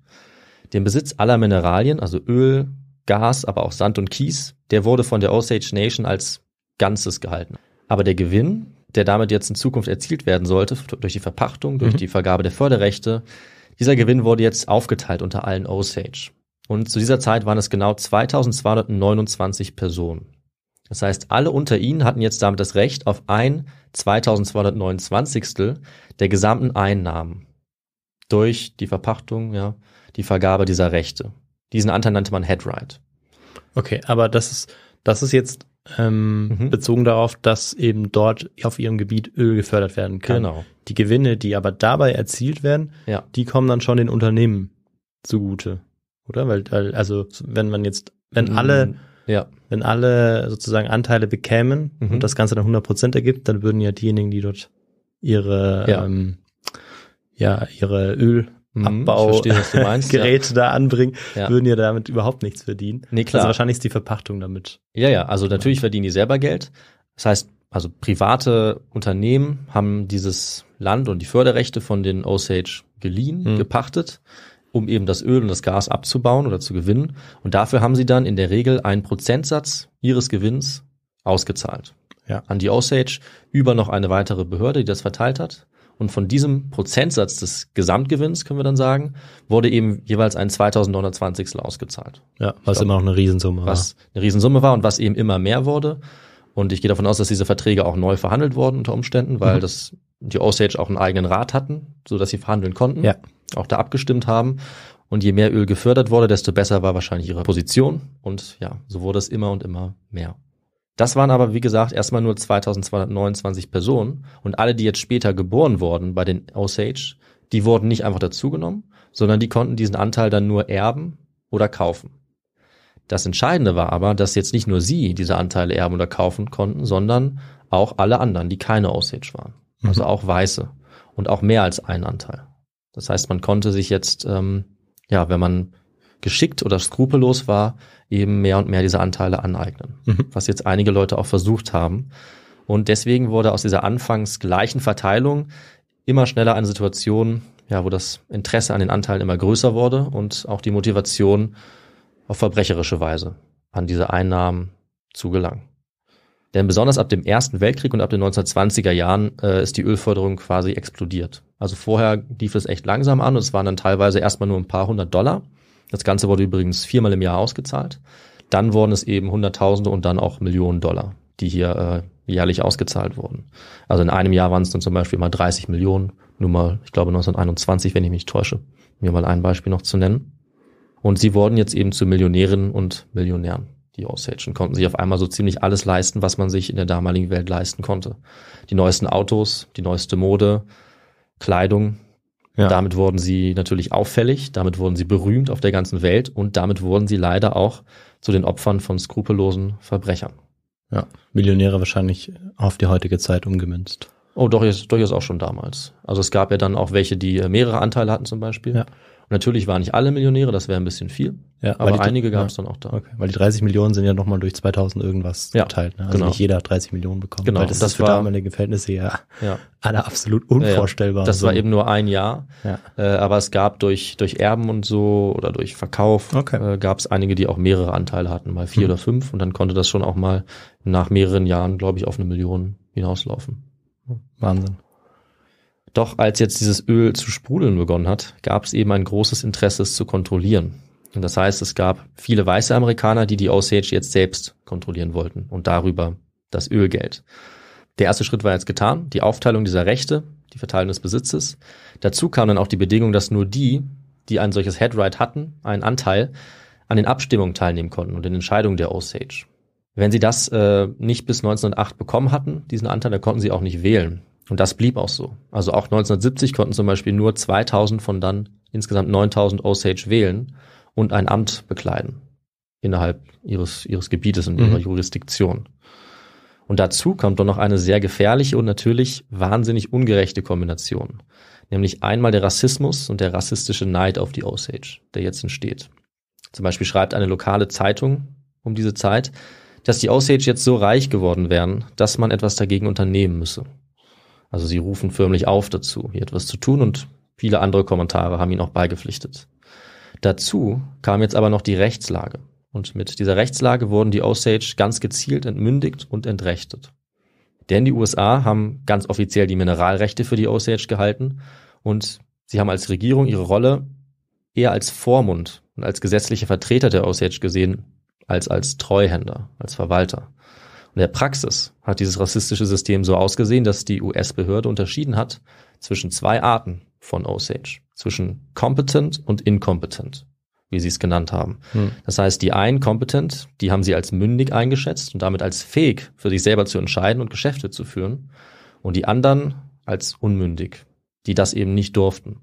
Den Besitz aller Mineralien, also Öl, Gas, aber auch Sand und Kies, der wurde von der Osage Nation als Ganzes gehalten. Aber der Gewinn, der damit jetzt in Zukunft erzielt werden sollte, durch die Verpachtung, durch mhm. die Vergabe der Förderrechte, dieser Gewinn wurde jetzt aufgeteilt unter allen Osage. Und zu dieser Zeit waren es genau 2229 Personen. Das heißt, alle unter ihnen hatten jetzt damit das Recht auf ein 2229. der gesamten Einnahmen durch die Verpachtung, ja, die Vergabe dieser Rechte. Diesen Anteil nannte man Headright. Okay, aber das ist, das ist jetzt ähm, mhm. bezogen darauf, dass eben dort auf ihrem Gebiet Öl gefördert werden kann. Genau. Die Gewinne, die aber dabei erzielt werden, ja. die kommen dann schon den Unternehmen zugute, oder? Weil also wenn man jetzt, wenn mhm. alle, ja. wenn alle sozusagen Anteile bekämen mhm. und das Ganze dann 100 ergibt, dann würden ja diejenigen, die dort ihre ja. Ähm, ja ihre Öl Mhm, Abbaugeräte verstehe, *laughs* ja. da anbringen, ja. würden ja damit überhaupt nichts verdienen. Nee, klar. Also wahrscheinlich ist die Verpachtung damit. Ja, ja, also natürlich verdienen die selber Geld. Das heißt, also private Unternehmen haben dieses Land und die Förderrechte von den Osage geliehen, mhm. gepachtet, um eben das Öl und das Gas abzubauen oder zu gewinnen. Und dafür haben sie dann in der Regel einen Prozentsatz ihres Gewinns ausgezahlt. Ja. An die Osage über noch eine weitere Behörde, die das verteilt hat. Und von diesem Prozentsatz des Gesamtgewinns, können wir dann sagen, wurde eben jeweils ein 2920 ausgezahlt. Ja, was glaub, immer noch eine Riesensumme was war. Was eine Riesensumme war und was eben immer mehr wurde. Und ich gehe davon aus, dass diese Verträge auch neu verhandelt wurden unter Umständen, weil mhm. das, die Osage auch einen eigenen Rat hatten, so dass sie verhandeln konnten, ja. auch da abgestimmt haben. Und je mehr Öl gefördert wurde, desto besser war wahrscheinlich ihre Position. Und ja, so wurde es immer und immer mehr. Das waren aber, wie gesagt, erstmal nur 2229 Personen und alle, die jetzt später geboren wurden bei den Osage, die wurden nicht einfach dazugenommen, sondern die konnten diesen Anteil dann nur erben oder kaufen. Das Entscheidende war aber, dass jetzt nicht nur sie diese Anteile erben oder kaufen konnten, sondern auch alle anderen, die keine Osage waren. Also mhm. auch Weiße und auch mehr als einen Anteil. Das heißt, man konnte sich jetzt, ähm, ja, wenn man geschickt oder skrupellos war, eben mehr und mehr diese Anteile aneignen, mhm. was jetzt einige Leute auch versucht haben. Und deswegen wurde aus dieser anfangs gleichen Verteilung immer schneller eine Situation, ja, wo das Interesse an den Anteilen immer größer wurde und auch die Motivation auf verbrecherische Weise an diese Einnahmen zu gelangen. Denn besonders ab dem Ersten Weltkrieg und ab den 1920er Jahren äh, ist die Ölförderung quasi explodiert. Also vorher lief es echt langsam an und es waren dann teilweise erstmal nur ein paar hundert Dollar. Das Ganze wurde übrigens viermal im Jahr ausgezahlt. Dann wurden es eben Hunderttausende und dann auch Millionen Dollar, die hier äh, jährlich ausgezahlt wurden. Also in einem Jahr waren es dann zum Beispiel mal 30 Millionen, nur mal, ich glaube 1921, wenn ich mich täusche, mir mal ein Beispiel noch zu nennen. Und sie wurden jetzt eben zu Millionären und Millionären, die Osage, konnten sich auf einmal so ziemlich alles leisten, was man sich in der damaligen Welt leisten konnte. Die neuesten Autos, die neueste Mode, Kleidung, ja. Damit wurden sie natürlich auffällig, damit wurden sie berühmt auf der ganzen Welt und damit wurden sie leider auch zu den Opfern von skrupellosen Verbrechern. Ja, Millionäre wahrscheinlich auf die heutige Zeit umgemünzt. Oh, doch, durchaus auch schon damals. Also es gab ja dann auch welche, die mehrere Anteile hatten zum Beispiel. Ja. Und natürlich waren nicht alle Millionäre, das wäre ein bisschen viel. Ja, aber die, einige gab es ja, dann auch da. Okay. Weil die 30 Millionen sind ja nochmal durch 2000 irgendwas ja, geteilt. Ne? Also genau. nicht jeder hat 30 Millionen bekommen. Genau. Weil das, das ist für damalige Verhältnisse ja, ja. alle absolut unvorstellbar. Ja, das so. war eben nur ein Jahr. Ja. Äh, aber es gab durch, durch Erben und so oder durch Verkauf okay. äh, gab es einige, die auch mehrere Anteile hatten, mal vier hm. oder fünf. Und dann konnte das schon auch mal nach mehreren Jahren, glaube ich, auf eine Million hinauslaufen. Wahnsinn. Doch als jetzt dieses Öl zu sprudeln begonnen hat, gab es eben ein großes Interesse, es zu kontrollieren. Und das heißt, es gab viele weiße Amerikaner, die die Osage jetzt selbst kontrollieren wollten und darüber das Ölgeld. Der erste Schritt war jetzt getan, die Aufteilung dieser Rechte, die Verteilung des Besitzes. Dazu kam dann auch die Bedingung, dass nur die, die ein solches Headright hatten, einen Anteil, an den Abstimmungen teilnehmen konnten und den Entscheidungen der Osage. Wenn sie das äh, nicht bis 1908 bekommen hatten, diesen Anteil, dann konnten sie auch nicht wählen. Und das blieb auch so. Also auch 1970 konnten zum Beispiel nur 2000 von dann insgesamt 9000 Osage wählen und ein Amt bekleiden innerhalb ihres, ihres Gebietes und ihrer mhm. Jurisdiktion. Und dazu kommt dann noch eine sehr gefährliche und natürlich wahnsinnig ungerechte Kombination. Nämlich einmal der Rassismus und der rassistische Neid auf die Osage, der jetzt entsteht. Zum Beispiel schreibt eine lokale Zeitung um diese Zeit, dass die Osage jetzt so reich geworden wären, dass man etwas dagegen unternehmen müsse. Also sie rufen förmlich auf dazu, hier etwas zu tun und viele andere Kommentare haben ihn auch beigepflichtet. Dazu kam jetzt aber noch die Rechtslage. Und mit dieser Rechtslage wurden die Osage ganz gezielt entmündigt und entrechtet. Denn die USA haben ganz offiziell die Mineralrechte für die Osage gehalten und sie haben als Regierung ihre Rolle eher als Vormund und als gesetzliche Vertreter der Osage gesehen, als als Treuhänder, als Verwalter. Und der Praxis hat dieses rassistische System so ausgesehen, dass die US-Behörde unterschieden hat zwischen zwei Arten von Osage, zwischen competent und incompetent, wie sie es genannt haben. Hm. Das heißt, die einen competent, die haben sie als mündig eingeschätzt und damit als fähig, für sich selber zu entscheiden und Geschäfte zu führen, und die anderen als unmündig, die das eben nicht durften.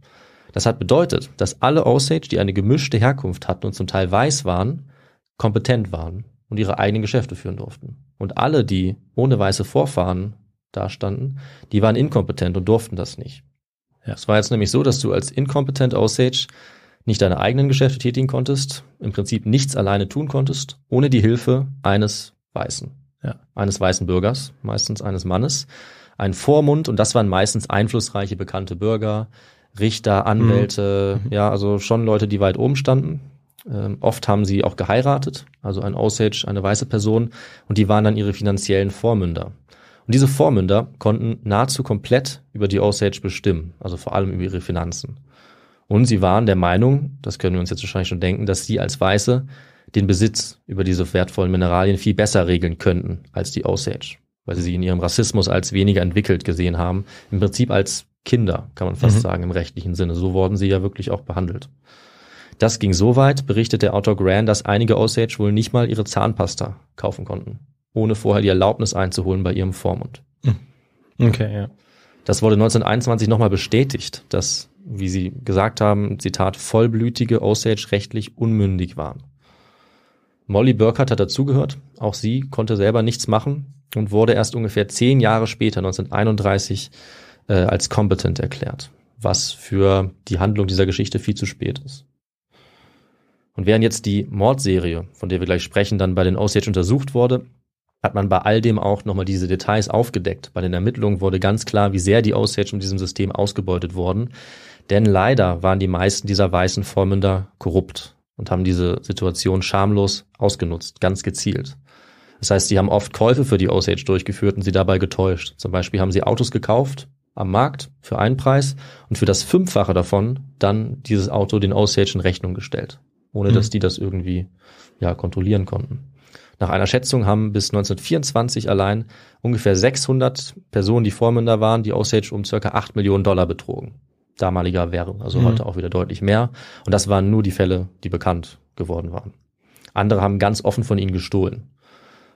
Das hat bedeutet, dass alle Osage, die eine gemischte Herkunft hatten und zum Teil weiß waren, kompetent waren und ihre eigenen Geschäfte führen durften. Und alle, die ohne weiße Vorfahren dastanden, die waren inkompetent und durften das nicht. Ja. Es war jetzt nämlich so, dass du als inkompetent Osage nicht deine eigenen Geschäfte tätigen konntest, im Prinzip nichts alleine tun konntest, ohne die Hilfe eines Weißen, ja. eines weißen Bürgers, meistens eines Mannes, ein Vormund und das waren meistens einflussreiche bekannte Bürger, Richter, Anwälte, mhm. mhm. ja, also schon Leute, die weit oben standen, ähm, oft haben sie auch geheiratet, also ein Osage, eine weiße Person, und die waren dann ihre finanziellen Vormünder. Und diese Vormünder konnten nahezu komplett über die Osage bestimmen, also vor allem über ihre Finanzen. Und sie waren der Meinung, das können wir uns jetzt wahrscheinlich schon denken, dass sie als Weiße den Besitz über diese wertvollen Mineralien viel besser regeln könnten als die Osage, weil sie sie in ihrem Rassismus als weniger entwickelt gesehen haben, im Prinzip als Kinder, kann man fast mhm. sagen, im rechtlichen Sinne. So wurden sie ja wirklich auch behandelt. Das ging so weit, berichtet der Autor Gran, dass einige Osage wohl nicht mal ihre Zahnpasta kaufen konnten, ohne vorher die Erlaubnis einzuholen bei ihrem Vormund. Hm. Okay, ja. Das wurde 1921 nochmal bestätigt, dass, wie sie gesagt haben, Zitat, vollblütige Osage rechtlich unmündig waren. Molly Burkhardt hat dazugehört, auch sie konnte selber nichts machen und wurde erst ungefähr zehn Jahre später, 1931, äh, als kompetent erklärt, was für die Handlung dieser Geschichte viel zu spät ist. Und während jetzt die Mordserie, von der wir gleich sprechen, dann bei den Osage untersucht wurde, hat man bei all dem auch nochmal diese Details aufgedeckt. Bei den Ermittlungen wurde ganz klar, wie sehr die Osage in diesem System ausgebeutet wurden. Denn leider waren die meisten dieser weißen Vormünder korrupt und haben diese Situation schamlos ausgenutzt, ganz gezielt. Das heißt, sie haben oft Käufe für die Osage durchgeführt und sie dabei getäuscht. Zum Beispiel haben sie Autos gekauft am Markt für einen Preis und für das Fünffache davon dann dieses Auto den Osage in Rechnung gestellt ohne mhm. dass die das irgendwie ja, kontrollieren konnten. Nach einer Schätzung haben bis 1924 allein ungefähr 600 Personen, die Vormünder waren, die Osage um ca. 8 Millionen Dollar betrogen. Damaliger wäre, also mhm. heute auch wieder deutlich mehr. Und das waren nur die Fälle, die bekannt geworden waren. Andere haben ganz offen von ihnen gestohlen.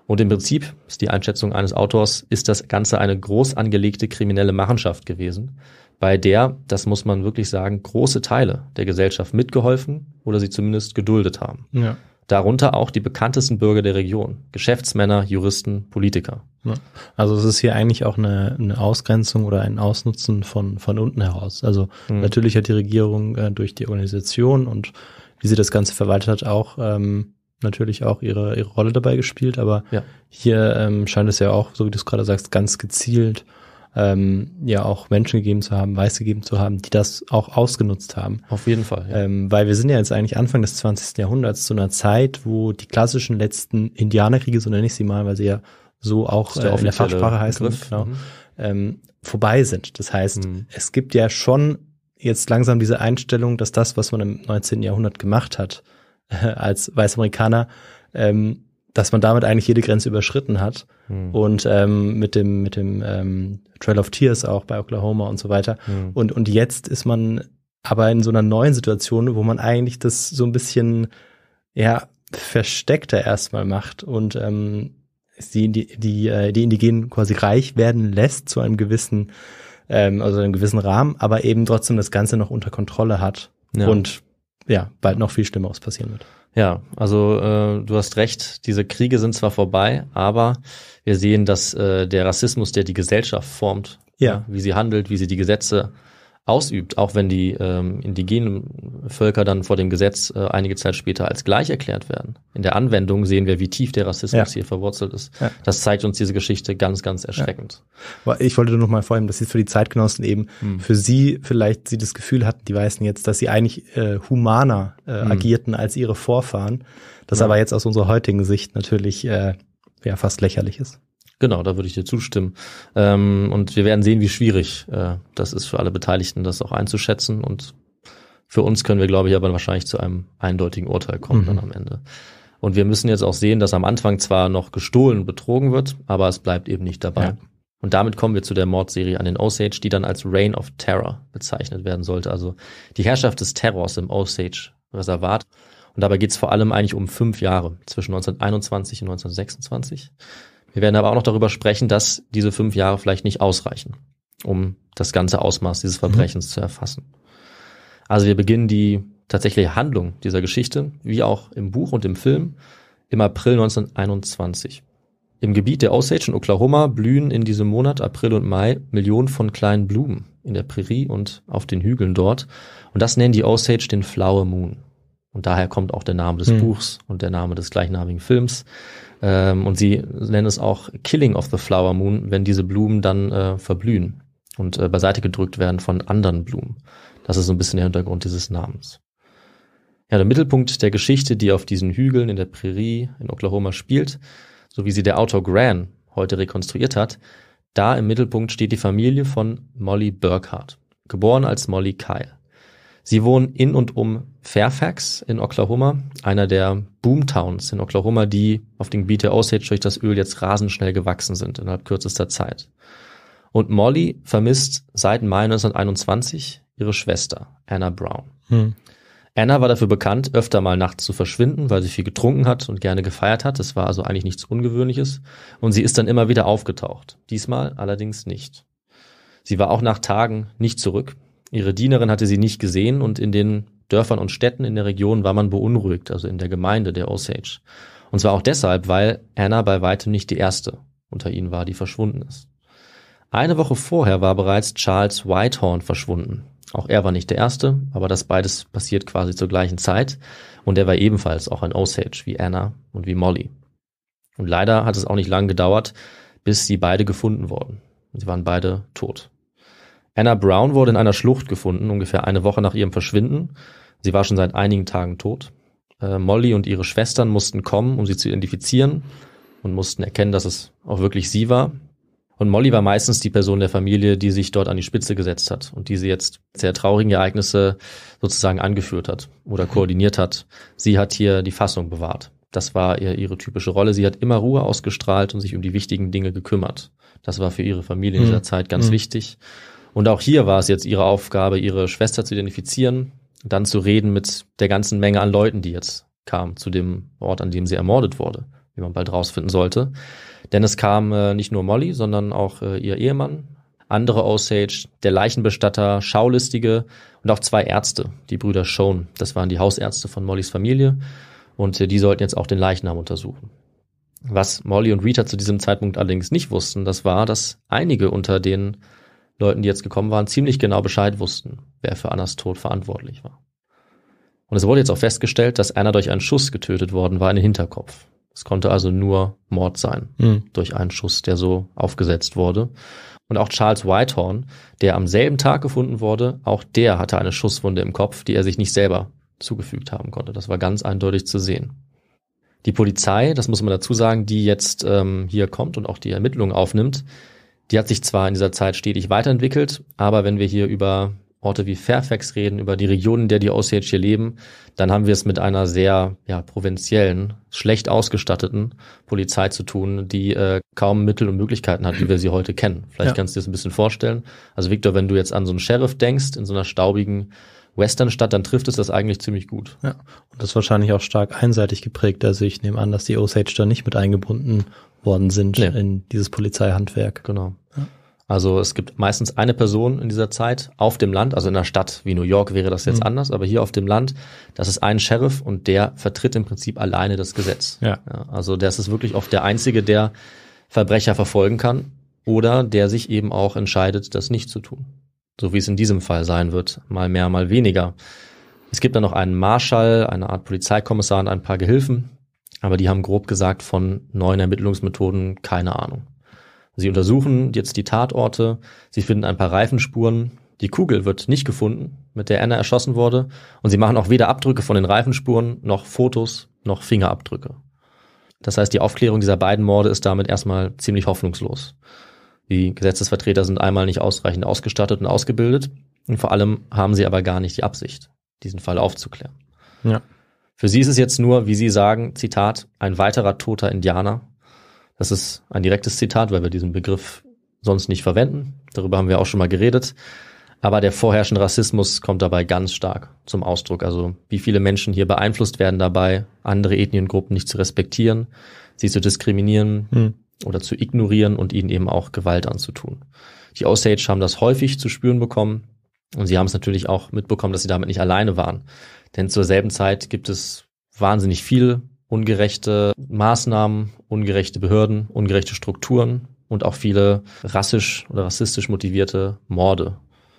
Und im Prinzip, ist die Einschätzung eines Autors, ist das Ganze eine groß angelegte kriminelle Machenschaft gewesen, bei der, das muss man wirklich sagen, große Teile der Gesellschaft mitgeholfen oder sie zumindest geduldet haben. Ja. Darunter auch die bekanntesten Bürger der Region, Geschäftsmänner, Juristen, Politiker. Also es ist hier eigentlich auch eine, eine Ausgrenzung oder ein Ausnutzen von, von unten heraus. Also mhm. natürlich hat die Regierung äh, durch die Organisation und wie sie das Ganze verwaltet hat, auch ähm, natürlich auch ihre, ihre Rolle dabei gespielt. Aber ja. hier ähm, scheint es ja auch, so wie du es gerade sagst, ganz gezielt ähm, ja auch Menschen gegeben zu haben, Weiße gegeben zu haben, die das auch ausgenutzt haben. Auf jeden Fall. Ja. Ähm, weil wir sind ja jetzt eigentlich Anfang des 20. Jahrhunderts zu einer Zeit, wo die klassischen letzten Indianerkriege, so nenne ich sie mal, weil sie ja so auch der äh, in der Fachsprache heißen, Begriff. genau, mhm. ähm, vorbei sind. Das heißt, mhm. es gibt ja schon jetzt langsam diese Einstellung, dass das, was man im 19. Jahrhundert gemacht hat, äh, *laughs* als Weißamerikaner, ähm, dass man damit eigentlich jede Grenze überschritten hat. Mhm. Und ähm, mit dem, mit dem ähm, Trail of Tears auch bei Oklahoma und so weiter. Mhm. Und, und jetzt ist man aber in so einer neuen Situation, wo man eigentlich das so ein bisschen ja, versteckter erstmal macht und ähm, die, die, die, äh, die Indigenen quasi reich werden lässt zu einem gewissen, ähm, also einem gewissen Rahmen, aber eben trotzdem das Ganze noch unter Kontrolle hat. Ja. Und ja, bald noch viel Schlimmeres passieren wird. Ja, also äh, du hast recht, diese Kriege sind zwar vorbei, aber wir sehen, dass äh, der Rassismus, der die Gesellschaft formt, ja. Ne, wie sie handelt, wie sie die Gesetze ausübt, auch wenn die ähm, indigenen Völker dann vor dem Gesetz äh, einige Zeit später als gleich erklärt werden. In der Anwendung sehen wir, wie tief der Rassismus ja. hier verwurzelt ist. Ja. Das zeigt uns diese Geschichte ganz, ganz erschreckend. Ja. Ich wollte nur noch mal vorhin, dass sie für die Zeitgenossen eben, hm. für sie vielleicht sie das Gefühl hatten, die Weißen jetzt, dass sie eigentlich äh, humaner äh, hm. agierten als ihre Vorfahren. Das aber jetzt aus unserer heutigen Sicht natürlich äh, ja fast lächerlich ist. Genau, da würde ich dir zustimmen. Ähm, und wir werden sehen, wie schwierig äh, das ist für alle Beteiligten, das auch einzuschätzen. Und für uns können wir, glaube ich, aber wahrscheinlich zu einem eindeutigen Urteil kommen mhm. dann am Ende. Und wir müssen jetzt auch sehen, dass am Anfang zwar noch gestohlen und betrogen wird, aber es bleibt eben nicht dabei. Ja. Und damit kommen wir zu der Mordserie an den Osage, die dann als Reign of Terror bezeichnet werden sollte. Also die Herrschaft des Terrors im Osage-Reservat. Und dabei geht es vor allem eigentlich um fünf Jahre, zwischen 1921 und 1926. Wir werden aber auch noch darüber sprechen, dass diese fünf Jahre vielleicht nicht ausreichen, um das ganze Ausmaß dieses mhm. Verbrechens mhm. zu erfassen. Also wir beginnen die tatsächliche Handlung dieser Geschichte, wie auch im Buch und im Film, im April 1921. Im Gebiet der Osage in Oklahoma blühen in diesem Monat April und Mai Millionen von kleinen Blumen in der Prärie und auf den Hügeln dort. Und das nennen die Osage den Flower Moon. Und daher kommt auch der Name des mhm. Buchs und der Name des gleichnamigen Films. Ähm, und sie nennen es auch Killing of the Flower Moon, wenn diese Blumen dann äh, verblühen und äh, beiseite gedrückt werden von anderen Blumen. Das ist so ein bisschen der Hintergrund dieses Namens. Ja, der Mittelpunkt der Geschichte, die auf diesen Hügeln in der Prärie in Oklahoma spielt, so wie sie der Autor Gran heute rekonstruiert hat, da im Mittelpunkt steht die Familie von Molly Burkhardt, geboren als Molly Kyle. Sie wohnen in und um Fairfax in Oklahoma, einer der Boomtowns in Oklahoma, die auf dem Gebiet der Osage durch das Öl jetzt rasend schnell gewachsen sind innerhalb kürzester Zeit. Und Molly vermisst seit Mai 1921 ihre Schwester, Anna Brown. Hm. Anna war dafür bekannt, öfter mal nachts zu verschwinden, weil sie viel getrunken hat und gerne gefeiert hat. Das war also eigentlich nichts Ungewöhnliches. Und sie ist dann immer wieder aufgetaucht. Diesmal allerdings nicht. Sie war auch nach Tagen nicht zurück. Ihre Dienerin hatte sie nicht gesehen und in den Dörfern und Städten in der Region war man beunruhigt, also in der Gemeinde der Osage. Und zwar auch deshalb, weil Anna bei weitem nicht die erste unter ihnen war, die verschwunden ist. Eine Woche vorher war bereits Charles Whitehorn verschwunden. Auch er war nicht der erste, aber das beides passiert quasi zur gleichen Zeit und er war ebenfalls auch ein Osage wie Anna und wie Molly. Und leider hat es auch nicht lange gedauert, bis sie beide gefunden wurden. Sie waren beide tot. Anna Brown wurde in einer Schlucht gefunden, ungefähr eine Woche nach ihrem Verschwinden. Sie war schon seit einigen Tagen tot. Äh, Molly und ihre Schwestern mussten kommen, um sie zu identifizieren und mussten erkennen, dass es auch wirklich sie war. Und Molly war meistens die Person der Familie, die sich dort an die Spitze gesetzt hat und die sie jetzt sehr traurigen Ereignisse sozusagen angeführt hat oder koordiniert hat. Sie hat hier die Fassung bewahrt. Das war ihr, ihre typische Rolle. Sie hat immer Ruhe ausgestrahlt und sich um die wichtigen Dinge gekümmert. Das war für ihre Familie in dieser hm. Zeit ganz mhm. wichtig. Und auch hier war es jetzt ihre Aufgabe, ihre Schwester zu identifizieren, dann zu reden mit der ganzen Menge an Leuten, die jetzt kamen zu dem Ort, an dem sie ermordet wurde, wie man bald rausfinden sollte. Denn es kam äh, nicht nur Molly, sondern auch äh, ihr Ehemann, andere Osage, der Leichenbestatter, Schaulistige und auch zwei Ärzte, die Brüder Schoen. Das waren die Hausärzte von Mollys Familie und äh, die sollten jetzt auch den Leichnam untersuchen. Was Molly und Rita zu diesem Zeitpunkt allerdings nicht wussten, das war, dass einige unter den Leuten, die jetzt gekommen waren, ziemlich genau Bescheid wussten, wer für Annas Tod verantwortlich war. Und es wurde jetzt auch festgestellt, dass einer durch einen Schuss getötet worden war in den Hinterkopf. Es konnte also nur Mord sein, mhm. durch einen Schuss, der so aufgesetzt wurde. Und auch Charles Whitehorn, der am selben Tag gefunden wurde, auch der hatte eine Schusswunde im Kopf, die er sich nicht selber zugefügt haben konnte. Das war ganz eindeutig zu sehen. Die Polizei, das muss man dazu sagen, die jetzt ähm, hier kommt und auch die Ermittlungen aufnimmt, die hat sich zwar in dieser Zeit stetig weiterentwickelt, aber wenn wir hier über Orte wie Fairfax reden, über die Regionen, in der die Osage hier leben, dann haben wir es mit einer sehr ja, provinziellen, schlecht ausgestatteten Polizei zu tun, die äh, kaum Mittel und Möglichkeiten hat, wie wir sie heute kennen. Vielleicht ja. kannst du dir das ein bisschen vorstellen. Also Victor, wenn du jetzt an so einen Sheriff denkst, in so einer staubigen Westernstadt, dann trifft es das eigentlich ziemlich gut. Ja, und das ist wahrscheinlich auch stark einseitig geprägt. Also ich nehme an, dass die Osage da nicht mit eingebunden worden sind nee. in dieses Polizeihandwerk. Genau. Also es gibt meistens eine Person in dieser Zeit auf dem Land, also in der Stadt wie New York wäre das jetzt mhm. anders, aber hier auf dem Land, das ist ein Sheriff und der vertritt im Prinzip alleine das Gesetz. Ja. ja. also das ist wirklich oft der Einzige, der Verbrecher verfolgen kann oder der sich eben auch entscheidet, das nicht zu tun. So wie es in diesem Fall sein wird, mal mehr, mal weniger. Es gibt dann noch einen Marschall, eine Art Polizeikommissar und ein paar Gehilfen, aber die haben grob gesagt von neuen Ermittlungsmethoden keine Ahnung. Sie untersuchen jetzt die Tatorte, sie finden ein paar Reifenspuren. Die Kugel wird nicht gefunden, mit der Anna erschossen wurde, und sie machen auch weder Abdrücke von den Reifenspuren, noch Fotos, noch Fingerabdrücke. Das heißt, die Aufklärung dieser beiden Morde ist damit erstmal ziemlich hoffnungslos. Die Gesetzesvertreter sind einmal nicht ausreichend ausgestattet und ausgebildet, und vor allem haben sie aber gar nicht die Absicht, diesen Fall aufzuklären. Ja. Für sie ist es jetzt nur, wie sie sagen, Zitat, ein weiterer toter Indianer, das ist ein direktes Zitat, weil wir diesen Begriff sonst nicht verwenden. Darüber haben wir auch schon mal geredet. Aber der vorherrschende Rassismus kommt dabei ganz stark zum Ausdruck. Also wie viele Menschen hier beeinflusst werden dabei, andere Ethniengruppen nicht zu respektieren, sie zu diskriminieren mhm. oder zu ignorieren und ihnen eben auch Gewalt anzutun. Die Osage haben das häufig zu spüren bekommen und sie haben es natürlich auch mitbekommen, dass sie damit nicht alleine waren. Denn zur selben Zeit gibt es wahnsinnig viel ungerechte Maßnahmen, ungerechte Behörden, ungerechte Strukturen und auch viele rassisch oder rassistisch motivierte Morde,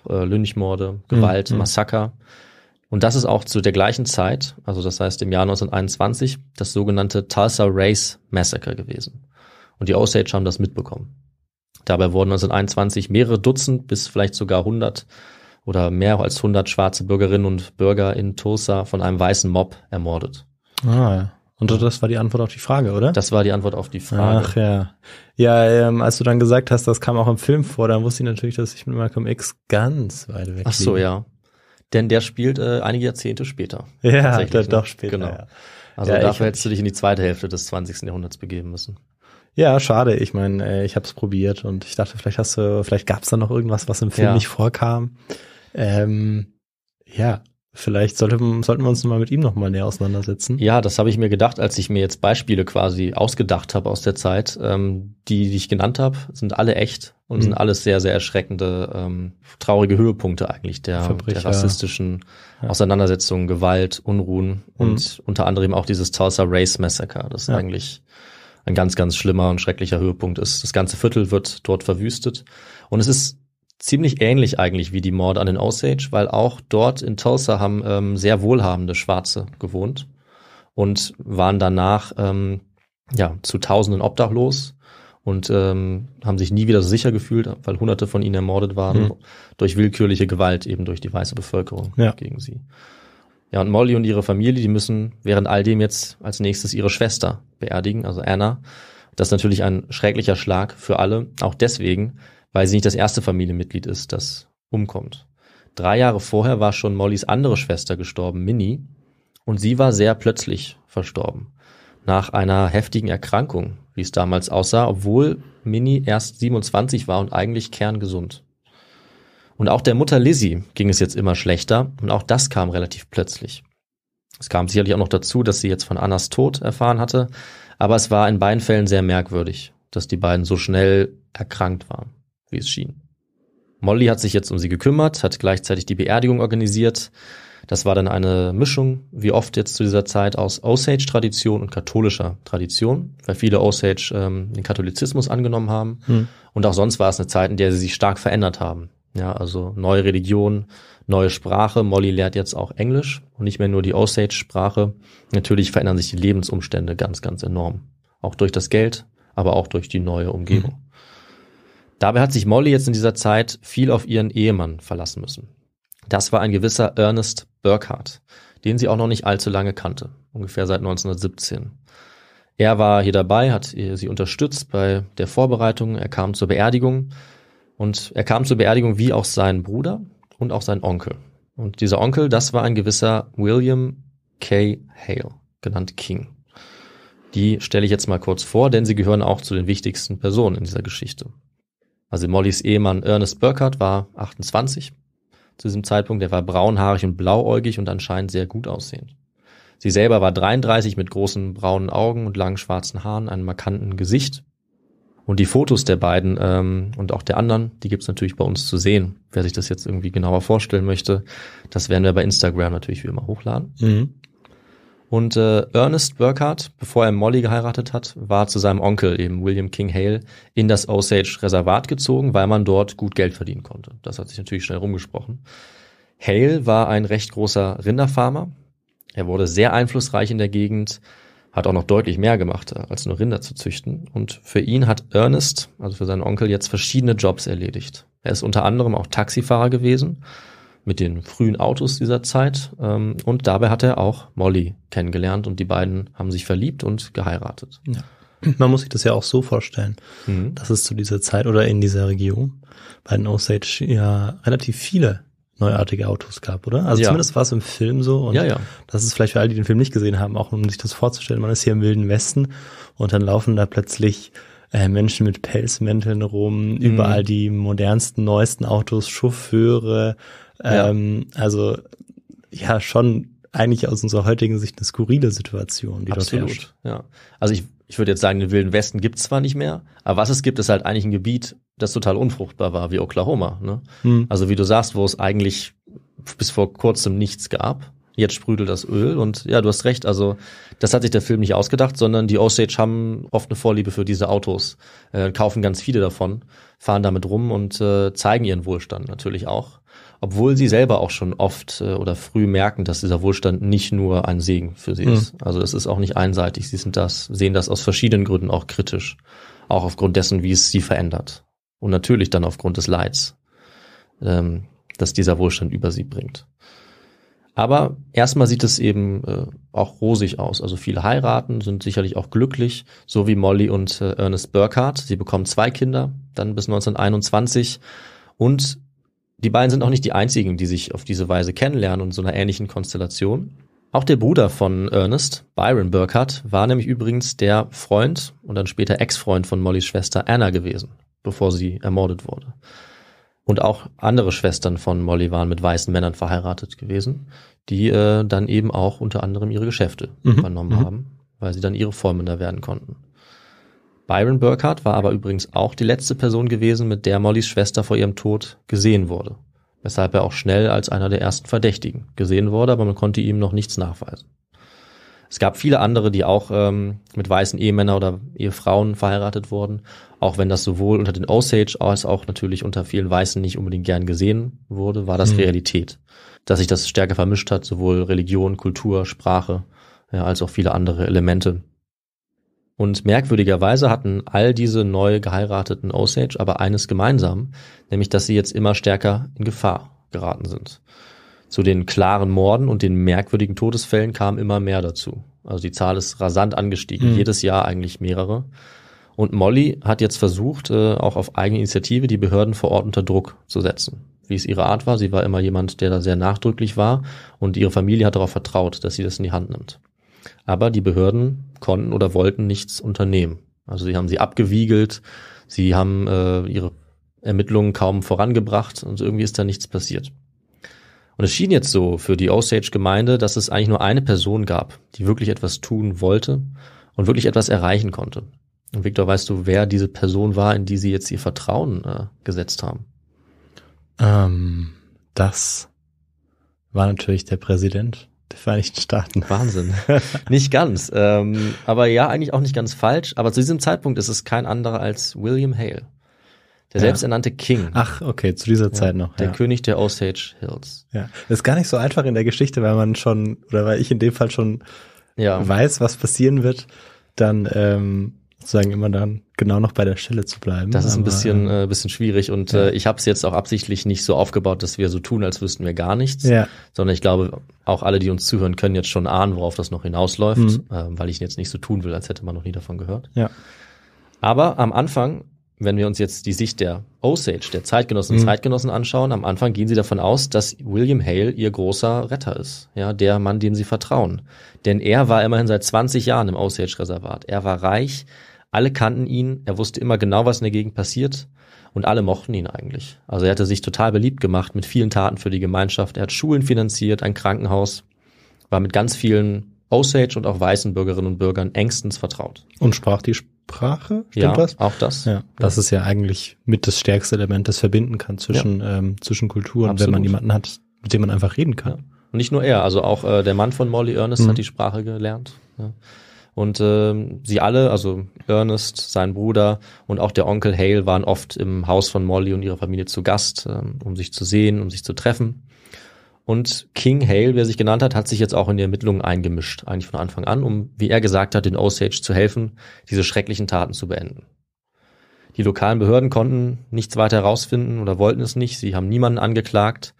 äh, Lynchmorde, mhm, Gewalt, mhm. Massaker. Und das ist auch zu der gleichen Zeit, also das heißt im Jahr 1921, das sogenannte Tulsa Race Massacre gewesen. Und die Osage haben das mitbekommen. Dabei wurden 1921 mehrere Dutzend bis vielleicht sogar 100 oder mehr als 100 schwarze Bürgerinnen und Bürger in Tulsa von einem weißen Mob ermordet. Ah, ja. Und das war die Antwort auf die Frage, oder? Das war die Antwort auf die Frage. Ach ja. Ja, ähm, als du dann gesagt hast, das kam auch im Film vor, dann wusste ich natürlich, dass ich mit Malcolm X ganz weit weg bin. Ach so, ja. Denn der spielt äh, einige Jahrzehnte später. Ja, ne? doch später. Genau. Ja. Also ja, dafür hättest du dich in die zweite Hälfte des 20. Jahrhunderts begeben müssen. Ja, schade. Ich meine, äh, ich habe es probiert und ich dachte, vielleicht hast du, vielleicht gab es da noch irgendwas, was im Film ja. nicht vorkam. Ähm, ja, Vielleicht sollte, sollten wir uns mal mit ihm nochmal näher auseinandersetzen. Ja, das habe ich mir gedacht, als ich mir jetzt Beispiele quasi ausgedacht habe aus der Zeit. Ähm, die, die ich genannt habe, sind alle echt und mhm. sind alles sehr, sehr erschreckende, ähm, traurige Höhepunkte eigentlich der, der rassistischen ja. Auseinandersetzungen, Gewalt, Unruhen mhm. und unter anderem auch dieses Tulsa Race Massacre. Das ja. eigentlich ein ganz, ganz schlimmer und schrecklicher Höhepunkt ist. Das ganze Viertel wird dort verwüstet. Und es ist ziemlich ähnlich eigentlich wie die Morde an den Osage, weil auch dort in Tulsa haben ähm, sehr wohlhabende Schwarze gewohnt und waren danach ähm, ja, zu Tausenden obdachlos und ähm, haben sich nie wieder so sicher gefühlt, weil Hunderte von ihnen ermordet waren mhm. durch willkürliche Gewalt eben durch die weiße Bevölkerung ja. gegen sie. Ja, und Molly und ihre Familie, die müssen während all dem jetzt als nächstes ihre Schwester beerdigen, also Anna. Das ist natürlich ein schrecklicher Schlag für alle, auch deswegen, weil sie nicht das erste Familienmitglied ist, das umkommt. Drei Jahre vorher war schon Mollys andere Schwester gestorben, Minnie, und sie war sehr plötzlich verstorben. Nach einer heftigen Erkrankung, wie es damals aussah, obwohl Minnie erst 27 war und eigentlich kerngesund. Und auch der Mutter Lizzie ging es jetzt immer schlechter und auch das kam relativ plötzlich. Es kam sicherlich auch noch dazu, dass sie jetzt von Annas Tod erfahren hatte, aber es war in beiden Fällen sehr merkwürdig, dass die beiden so schnell erkrankt waren wie es schien. Molly hat sich jetzt um sie gekümmert, hat gleichzeitig die Beerdigung organisiert. Das war dann eine Mischung, wie oft jetzt zu dieser Zeit, aus Osage-Tradition und katholischer Tradition, weil viele Osage ähm, den Katholizismus angenommen haben. Hm. Und auch sonst war es eine Zeit, in der sie sich stark verändert haben. Ja, also neue Religion, neue Sprache. Molly lehrt jetzt auch Englisch und nicht mehr nur die Osage-Sprache. Natürlich verändern sich die Lebensumstände ganz, ganz enorm. Auch durch das Geld, aber auch durch die neue Umgebung. Dabei hat sich Molly jetzt in dieser Zeit viel auf ihren Ehemann verlassen müssen. Das war ein gewisser Ernest Burkhardt, den sie auch noch nicht allzu lange kannte, ungefähr seit 1917. Er war hier dabei, hat sie unterstützt bei der Vorbereitung, er kam zur Beerdigung und er kam zur Beerdigung wie auch sein Bruder und auch sein Onkel. Und dieser Onkel, das war ein gewisser William K. Hale, genannt King. Die stelle ich jetzt mal kurz vor, denn sie gehören auch zu den wichtigsten Personen in dieser Geschichte. Also Mollys Ehemann Ernest Burkhardt war 28 zu diesem Zeitpunkt. Der war braunhaarig und blauäugig und anscheinend sehr gut aussehend. Sie selber war 33 mit großen braunen Augen und langen schwarzen Haaren, einem markanten Gesicht. Und die Fotos der beiden ähm, und auch der anderen, die gibt's natürlich bei uns zu sehen. Wer sich das jetzt irgendwie genauer vorstellen möchte, das werden wir bei Instagram natürlich wie immer hochladen. Mhm. Und äh, Ernest Burkhardt, bevor er Molly geheiratet hat, war zu seinem Onkel, eben William King Hale, in das Osage-Reservat gezogen, weil man dort gut Geld verdienen konnte. Das hat sich natürlich schnell rumgesprochen. Hale war ein recht großer Rinderfarmer. Er wurde sehr einflussreich in der Gegend, hat auch noch deutlich mehr gemacht, äh, als nur Rinder zu züchten. Und für ihn hat Ernest, also für seinen Onkel, jetzt verschiedene Jobs erledigt. Er ist unter anderem auch Taxifahrer gewesen mit den frühen Autos dieser Zeit. Ähm, und dabei hat er auch Molly kennengelernt und die beiden haben sich verliebt und geheiratet. Ja. Man muss sich das ja auch so vorstellen, mhm. dass es zu dieser Zeit oder in dieser Region bei den Osage ja relativ viele neuartige Autos gab, oder? Also ja. zumindest war es im Film so. Und ja, ja. das ist vielleicht für alle, die den Film nicht gesehen haben, auch um sich das vorzustellen. Man ist hier im Wilden Westen und dann laufen da plötzlich äh, Menschen mit Pelzmänteln rum, mhm. überall die modernsten, neuesten Autos, Chauffeure, ähm, also ja, schon eigentlich aus unserer heutigen Sicht eine skurrile Situation, die Absolut, dort herrscht. Ja. Also ich, ich würde jetzt sagen, den Wilden Westen gibt es zwar nicht mehr, aber was es gibt, ist halt eigentlich ein Gebiet, das total unfruchtbar war, wie Oklahoma. Ne? Hm. Also wie du sagst, wo es eigentlich bis vor kurzem nichts gab. Jetzt sprüdelt das Öl und ja, du hast recht, also das hat sich der Film nicht ausgedacht, sondern die Osage haben oft eine Vorliebe für diese Autos, äh, kaufen ganz viele davon, fahren damit rum und äh, zeigen ihren Wohlstand natürlich auch. Obwohl sie selber auch schon oft äh, oder früh merken, dass dieser Wohlstand nicht nur ein Segen für sie mhm. ist. Also es ist auch nicht einseitig. Sie sind das, sehen das aus verschiedenen Gründen auch kritisch. Auch aufgrund dessen, wie es sie verändert. Und natürlich dann aufgrund des Leids, ähm, dass dieser Wohlstand über sie bringt. Aber erstmal sieht es eben äh, auch rosig aus. Also viele heiraten, sind sicherlich auch glücklich, so wie Molly und äh, Ernest Burkhardt. Sie bekommen zwei Kinder, dann bis 1921. Und die beiden sind auch nicht die einzigen, die sich auf diese Weise kennenlernen und so einer ähnlichen Konstellation. Auch der Bruder von Ernest, Byron Burkhardt, war nämlich übrigens der Freund und dann später Ex-Freund von Mollys Schwester Anna gewesen, bevor sie ermordet wurde und auch andere Schwestern von Molly waren mit weißen Männern verheiratet gewesen, die äh, dann eben auch unter anderem ihre Geschäfte mhm. übernommen mhm. haben, weil sie dann ihre Vormünder werden konnten. Byron Burkhardt war aber übrigens auch die letzte Person gewesen, mit der Mollys Schwester vor ihrem Tod gesehen wurde, weshalb er auch schnell als einer der ersten Verdächtigen gesehen wurde, aber man konnte ihm noch nichts nachweisen. Es gab viele andere, die auch ähm, mit weißen Ehemännern oder Ehefrauen verheiratet wurden, auch wenn das sowohl unter den Osage als auch natürlich unter vielen Weißen nicht unbedingt gern gesehen wurde, war das mhm. Realität. Dass sich das stärker vermischt hat, sowohl Religion, Kultur, Sprache, ja, als auch viele andere Elemente. Und merkwürdigerweise hatten all diese neu geheirateten Osage aber eines gemeinsam, nämlich dass sie jetzt immer stärker in Gefahr geraten sind. Zu den klaren Morden und den merkwürdigen Todesfällen kam immer mehr dazu. Also die Zahl ist rasant angestiegen, mhm. jedes Jahr eigentlich mehrere. Und Molly hat jetzt versucht, äh, auch auf eigene Initiative die Behörden vor Ort unter Druck zu setzen. Wie es ihre Art war, sie war immer jemand, der da sehr nachdrücklich war und ihre Familie hat darauf vertraut, dass sie das in die Hand nimmt. Aber die Behörden konnten oder wollten nichts unternehmen. Also sie haben sie abgewiegelt, sie haben äh, ihre Ermittlungen kaum vorangebracht und irgendwie ist da nichts passiert. Und es schien jetzt so für die Osage-Gemeinde, dass es eigentlich nur eine Person gab, die wirklich etwas tun wollte und wirklich etwas erreichen konnte. Und Victor, weißt du, wer diese Person war, in die sie jetzt ihr Vertrauen äh, gesetzt haben? Ähm, das war natürlich der Präsident der Vereinigten Staaten. Wahnsinn. *laughs* nicht ganz. Ähm, aber ja, eigentlich auch nicht ganz falsch. Aber zu diesem Zeitpunkt ist es kein anderer als William Hale. Der ja. selbsternannte King. Ach, okay, zu dieser Zeit noch. Der ja. König der Osage Hills. Ja, das ist gar nicht so einfach in der Geschichte, weil man schon, oder weil ich in dem Fall schon weiß, was passieren wird, dann ähm, sozusagen immer dann genau noch bei der Stelle zu bleiben. Das ist ein bisschen, ähm, äh, bisschen schwierig und äh, ich habe es jetzt auch absichtlich nicht so aufgebaut, dass wir so tun, als wüssten wir gar nichts, ja. sondern ich glaube, auch alle, die uns zuhören, können jetzt schon ahnen, worauf das noch hinausläuft, mhm. äh, weil ich jetzt nicht so tun will, als hätte man noch nie davon gehört. Ja. Aber am Anfang wenn wir uns jetzt die Sicht der Osage, der Zeitgenossen und mhm. Zeitgenossen anschauen, am Anfang gehen sie davon aus, dass William Hale ihr großer Retter ist, ja, der Mann, dem sie vertrauen. Denn er war immerhin seit 20 Jahren im Osage-Reservat. Er war reich, alle kannten ihn, er wusste immer genau, was in der Gegend passiert und alle mochten ihn eigentlich. Also er hatte sich total beliebt gemacht mit vielen Taten für die Gemeinschaft. Er hat Schulen finanziert, ein Krankenhaus, war mit ganz vielen Osage und auch weißen Bürgerinnen und Bürgern engstens vertraut. Und sprach die Sprache? Stimmt ja, das? auch das. Ja, das ja. ist ja eigentlich mit das stärkste Element, das verbinden kann zwischen, ja. ähm, zwischen Kulturen, Absolut. wenn man jemanden hat, mit dem man einfach reden kann. Ja. Und nicht nur er, also auch äh, der Mann von Molly Ernest mhm. hat die Sprache gelernt. Ja. Und ähm, sie alle, also Ernest, sein Bruder und auch der Onkel Hale waren oft im Haus von Molly und ihrer Familie zu Gast, ähm, um sich zu sehen, um sich zu treffen. Und King Hale, wer sich genannt hat, hat sich jetzt auch in die Ermittlungen eingemischt, eigentlich von Anfang an, um, wie er gesagt hat, den Osage zu helfen, diese schrecklichen Taten zu beenden. Die lokalen Behörden konnten nichts weiter herausfinden oder wollten es nicht. Sie haben niemanden angeklagt.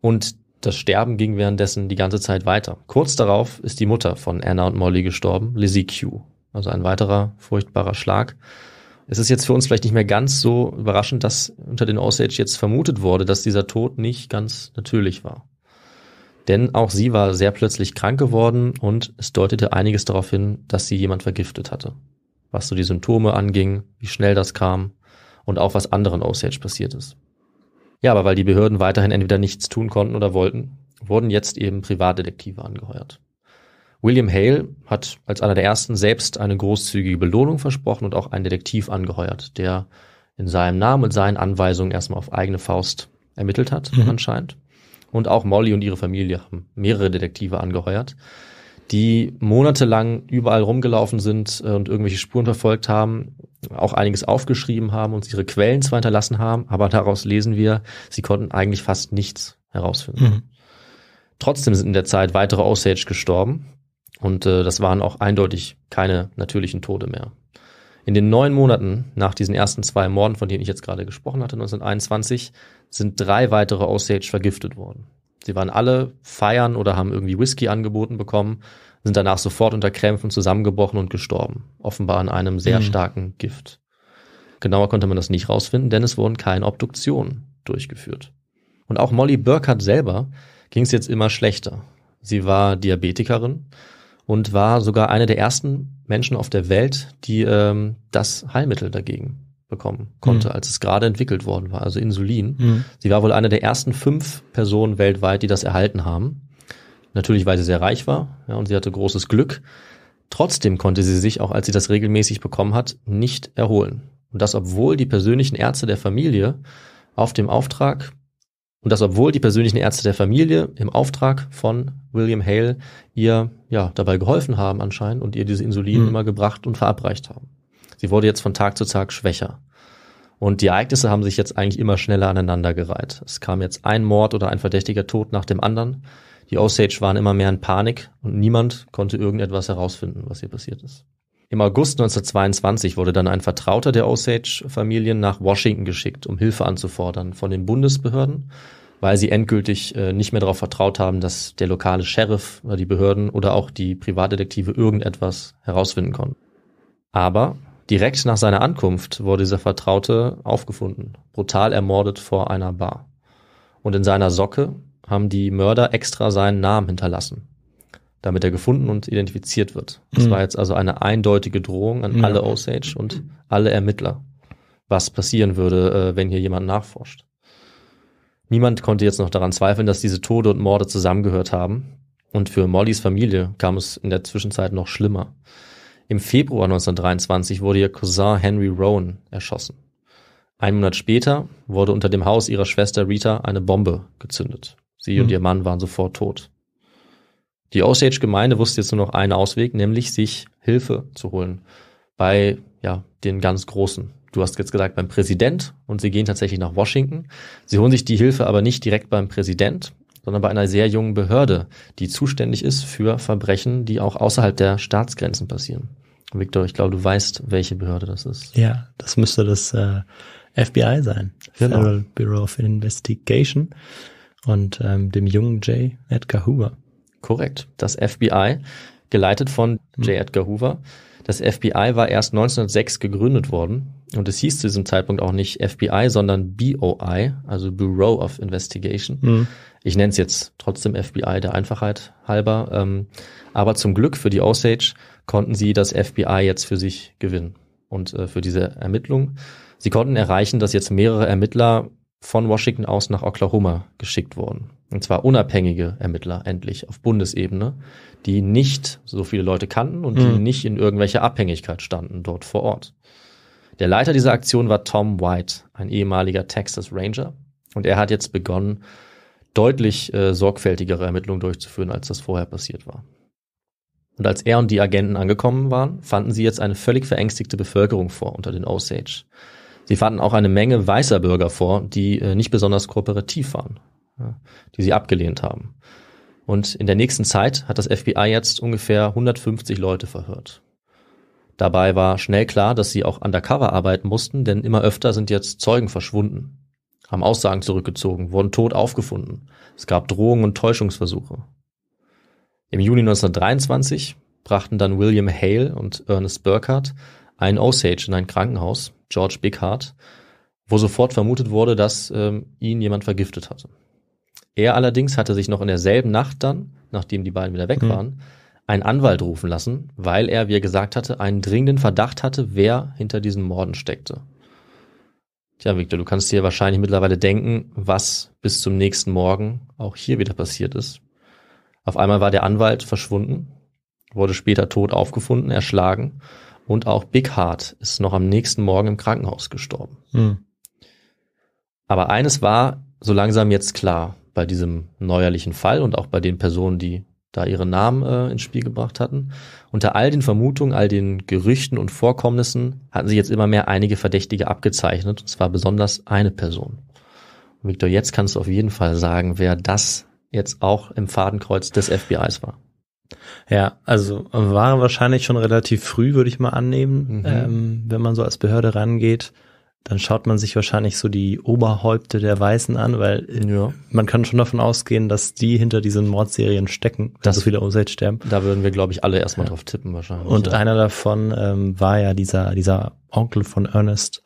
Und das Sterben ging währenddessen die ganze Zeit weiter. Kurz darauf ist die Mutter von Anna und Molly gestorben, Lizzie Q. Also ein weiterer furchtbarer Schlag. Es ist jetzt für uns vielleicht nicht mehr ganz so überraschend, dass unter den Osage jetzt vermutet wurde, dass dieser Tod nicht ganz natürlich war. Denn auch sie war sehr plötzlich krank geworden und es deutete einiges darauf hin, dass sie jemand vergiftet hatte. Was so die Symptome anging, wie schnell das kam und auch was anderen Osage passiert ist. Ja, aber weil die Behörden weiterhin entweder nichts tun konnten oder wollten, wurden jetzt eben Privatdetektive angeheuert. William Hale hat als einer der ersten selbst eine großzügige Belohnung versprochen und auch einen Detektiv angeheuert, der in seinem Namen und seinen Anweisungen erstmal auf eigene Faust ermittelt hat, mhm. anscheinend und auch Molly und ihre Familie haben mehrere Detektive angeheuert, die monatelang überall rumgelaufen sind äh, und irgendwelche Spuren verfolgt haben, auch einiges aufgeschrieben haben und ihre Quellen zwar hinterlassen haben, aber daraus lesen wir, sie konnten eigentlich fast nichts herausfinden. Mhm. Trotzdem sind in der Zeit weitere Osage gestorben und äh, das waren auch eindeutig keine natürlichen Tode mehr. In den neun Monaten nach diesen ersten zwei Morden, von denen ich jetzt gerade gesprochen hatte, 1921, sind drei weitere Osage vergiftet worden. Sie waren alle feiern oder haben irgendwie Whisky angeboten bekommen, sind danach sofort unter Krämpfen zusammengebrochen und gestorben. Offenbar an einem sehr mhm. starken Gift. Genauer konnte man das nicht rausfinden, denn es wurden keine Obduktionen durchgeführt. Und auch Molly Burkhardt selber ging es jetzt immer schlechter. Sie war Diabetikerin und war sogar eine der ersten Menschen auf der Welt, die ähm, das Heilmittel dagegen bekommen konnte, mhm. als es gerade entwickelt worden war, also Insulin. Mhm. Sie war wohl eine der ersten fünf Personen weltweit, die das erhalten haben. Natürlich, weil sie sehr reich war ja, und sie hatte großes Glück. Trotzdem konnte sie sich, auch als sie das regelmäßig bekommen hat, nicht erholen. Und das, obwohl die persönlichen Ärzte der Familie auf dem Auftrag und das, obwohl die persönlichen Ärzte der Familie im Auftrag von William Hale ihr ja dabei geholfen haben anscheinend und ihr diese Insulin mhm. immer gebracht und verabreicht haben. Sie wurde jetzt von Tag zu Tag schwächer. Und die Ereignisse haben sich jetzt eigentlich immer schneller aneinandergereiht. Es kam jetzt ein Mord oder ein verdächtiger Tod nach dem anderen. Die Osage waren immer mehr in Panik und niemand konnte irgendetwas herausfinden, was hier passiert ist. Im August 1922 wurde dann ein Vertrauter der Osage-Familien nach Washington geschickt, um Hilfe anzufordern von den Bundesbehörden, weil sie endgültig äh, nicht mehr darauf vertraut haben, dass der lokale Sheriff oder die Behörden oder auch die Privatdetektive irgendetwas herausfinden konnten. Aber direkt nach seiner Ankunft wurde dieser Vertraute aufgefunden, brutal ermordet vor einer Bar. Und in seiner Socke haben die Mörder extra seinen Namen hinterlassen damit er gefunden und identifiziert wird. Das mhm. war jetzt also eine eindeutige Drohung an ja. alle Osage und alle Ermittler, was passieren würde, äh, wenn hier jemand nachforscht. Niemand konnte jetzt noch daran zweifeln, dass diese Tode und Morde zusammengehört haben. Und für Mollys Familie kam es in der Zwischenzeit noch schlimmer. Im Februar 1923 wurde ihr Cousin Henry Rowan erschossen. Ein Monat später wurde unter dem Haus ihrer Schwester Rita eine Bombe gezündet. Sie mhm. und ihr Mann waren sofort tot. Die Osage-Gemeinde wusste jetzt nur noch einen Ausweg, nämlich sich Hilfe zu holen bei ja, den ganz Großen. Du hast jetzt gesagt, beim Präsident und sie gehen tatsächlich nach Washington. Sie holen sich die Hilfe aber nicht direkt beim Präsident, sondern bei einer sehr jungen Behörde, die zuständig ist für Verbrechen, die auch außerhalb der Staatsgrenzen passieren. Victor, ich glaube, du weißt, welche Behörde das ist. Ja, das müsste das äh, FBI sein, genau. Federal Bureau of Investigation und ähm, dem jungen J. Edgar Hoover. Korrekt. Das FBI, geleitet von hm. J. Edgar Hoover. Das FBI war erst 1906 gegründet worden und es hieß zu diesem Zeitpunkt auch nicht FBI, sondern BOI, also Bureau of Investigation. Mhm. Ich nenne es jetzt trotzdem FBI der Einfachheit halber. Ähm, aber zum Glück für die Osage konnten sie das FBI jetzt für sich gewinnen und äh, für diese Ermittlung. Sie konnten erreichen, dass jetzt mehrere Ermittler von Washington aus nach Oklahoma geschickt worden. Und zwar unabhängige Ermittler endlich auf Bundesebene, die nicht so viele Leute kannten und mhm. die nicht in irgendwelcher Abhängigkeit standen dort vor Ort. Der Leiter dieser Aktion war Tom White, ein ehemaliger Texas Ranger. Und er hat jetzt begonnen, deutlich äh, sorgfältigere Ermittlungen durchzuführen, als das vorher passiert war. Und als er und die Agenten angekommen waren, fanden sie jetzt eine völlig verängstigte Bevölkerung vor unter den Osage. Sie fanden auch eine Menge weißer Bürger vor, die äh, nicht besonders kooperativ waren, die sie abgelehnt haben. Und in der nächsten Zeit hat das FBI jetzt ungefähr 150 Leute verhört. Dabei war schnell klar, dass sie auch undercover arbeiten mussten, denn immer öfter sind jetzt Zeugen verschwunden, haben Aussagen zurückgezogen, wurden tot aufgefunden. Es gab Drohungen und Täuschungsversuche. Im Juni 1923 brachten dann William Hale und Ernest Burkhardt einen Osage in ein Krankenhaus, George Bickhart, wo sofort vermutet wurde, dass ähm, ihn jemand vergiftet hatte. Er allerdings hatte sich noch in derselben Nacht dann, nachdem die beiden wieder weg mhm. waren, einen Anwalt rufen lassen, weil er, wie er gesagt hatte, einen dringenden Verdacht hatte, wer hinter diesen Morden steckte. Tja, Victor, du kannst dir wahrscheinlich mittlerweile denken, was bis zum nächsten Morgen auch hier wieder passiert ist. Auf einmal war der Anwalt verschwunden, wurde später tot aufgefunden, erschlagen und auch Big Heart ist noch am nächsten Morgen im Krankenhaus gestorben. Mhm. Aber eines war so langsam jetzt klar bei diesem neuerlichen Fall und auch bei den Personen, die da ihre Namen äh, ins Spiel gebracht hatten. Unter all den Vermutungen, all den Gerüchten und Vorkommnissen hatten sich jetzt immer mehr einige Verdächtige abgezeichnet, und zwar besonders eine Person. Und Victor, jetzt kannst du auf jeden Fall sagen, wer das jetzt auch im Fadenkreuz des FBIs war. Ja, also äh, war wahrscheinlich schon relativ früh, würde ich mal annehmen, mhm. ähm, wenn man so als Behörde rangeht. Dann schaut man sich wahrscheinlich so die Oberhäupte der Weißen an, weil äh, ja. man kann schon davon ausgehen, dass die hinter diesen Mordserien stecken, dass so viele Osage sterben. Da würden wir, glaube ich, alle erstmal ja. drauf tippen wahrscheinlich. Und ja. einer davon ähm, war ja dieser, dieser Onkel von Ernest.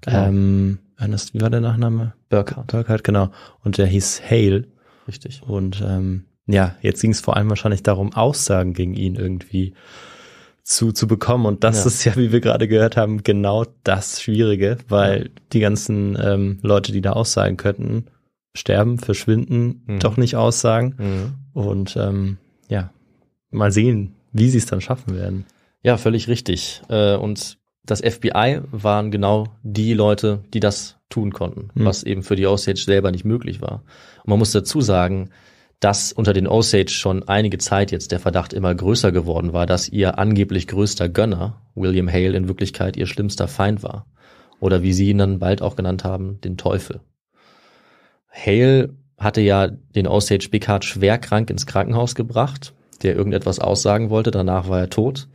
Genau. Ähm, Ernest, wie war der Nachname? Burkhardt. Burkhardt, genau. Und der hieß Hale. Richtig. Und ähm, ja, jetzt ging es vor allem wahrscheinlich darum, Aussagen gegen ihn irgendwie zu, zu bekommen. Und das ja. ist ja, wie wir gerade gehört haben, genau das Schwierige, weil ja. die ganzen ähm, Leute, die da aussagen könnten, sterben, verschwinden, mhm. doch nicht aussagen. Mhm. Und ähm, ja, mal sehen, wie sie es dann schaffen werden. Ja, völlig richtig. Äh, und das FBI waren genau die Leute, die das tun konnten, mhm. was eben für die Osage selber nicht möglich war. Und man muss dazu sagen, dass unter den Osage schon einige Zeit jetzt der Verdacht immer größer geworden war, dass ihr angeblich größter Gönner, William Hale, in Wirklichkeit ihr schlimmster Feind war. Oder wie sie ihn dann bald auch genannt haben, den Teufel. Hale hatte ja den Osage Bickhart schwer krank ins Krankenhaus gebracht, der irgendetwas aussagen wollte, danach war er tot.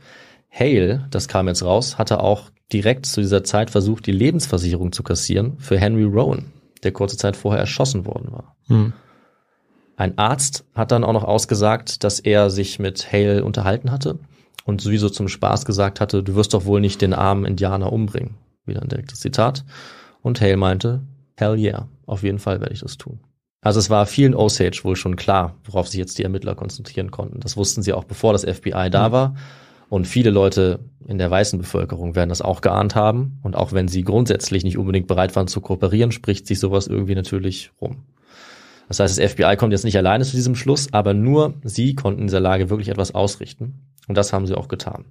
Hale, das kam jetzt raus, hatte auch direkt zu dieser Zeit versucht, die Lebensversicherung zu kassieren für Henry Rowan, der kurze Zeit vorher erschossen worden war. Hm. Ein Arzt hat dann auch noch ausgesagt, dass er sich mit Hale unterhalten hatte und sowieso zum Spaß gesagt hatte, du wirst doch wohl nicht den armen Indianer umbringen. Wieder ein direktes Zitat. Und Hale meinte, hell yeah, auf jeden Fall werde ich das tun. Also es war vielen Osage wohl schon klar, worauf sich jetzt die Ermittler konzentrieren konnten. Das wussten sie auch bevor das FBI da mhm. war. Und viele Leute in der weißen Bevölkerung werden das auch geahnt haben. Und auch wenn sie grundsätzlich nicht unbedingt bereit waren zu kooperieren, spricht sich sowas irgendwie natürlich rum. Das heißt, das FBI kommt jetzt nicht alleine zu diesem Schluss, aber nur sie konnten in dieser Lage wirklich etwas ausrichten. Und das haben sie auch getan.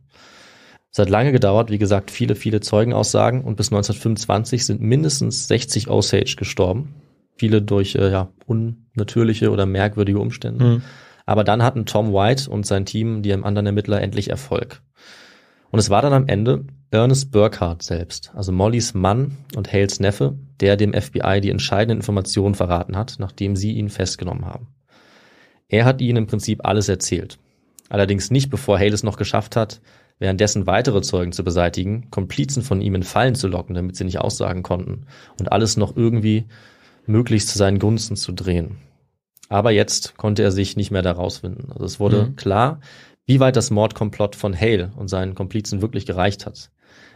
Es hat lange gedauert, wie gesagt, viele, viele Zeugenaussagen und bis 1925 sind mindestens 60 Osage gestorben. Viele durch äh, ja, unnatürliche oder merkwürdige Umstände. Mhm. Aber dann hatten Tom White und sein Team, die anderen Ermittler, endlich Erfolg. Und es war dann am Ende Ernest Burkhardt selbst, also Mollys Mann und Hales Neffe, der dem FBI die entscheidenden Informationen verraten hat, nachdem sie ihn festgenommen haben. Er hat ihnen im Prinzip alles erzählt. Allerdings nicht, bevor Hale es noch geschafft hat, währenddessen weitere Zeugen zu beseitigen, Komplizen von ihm in Fallen zu locken, damit sie nicht aussagen konnten und alles noch irgendwie möglichst zu seinen Gunsten zu drehen. Aber jetzt konnte er sich nicht mehr daraus finden. Also es wurde mhm. klar, wie weit das Mordkomplott von Hale und seinen Komplizen wirklich gereicht hat.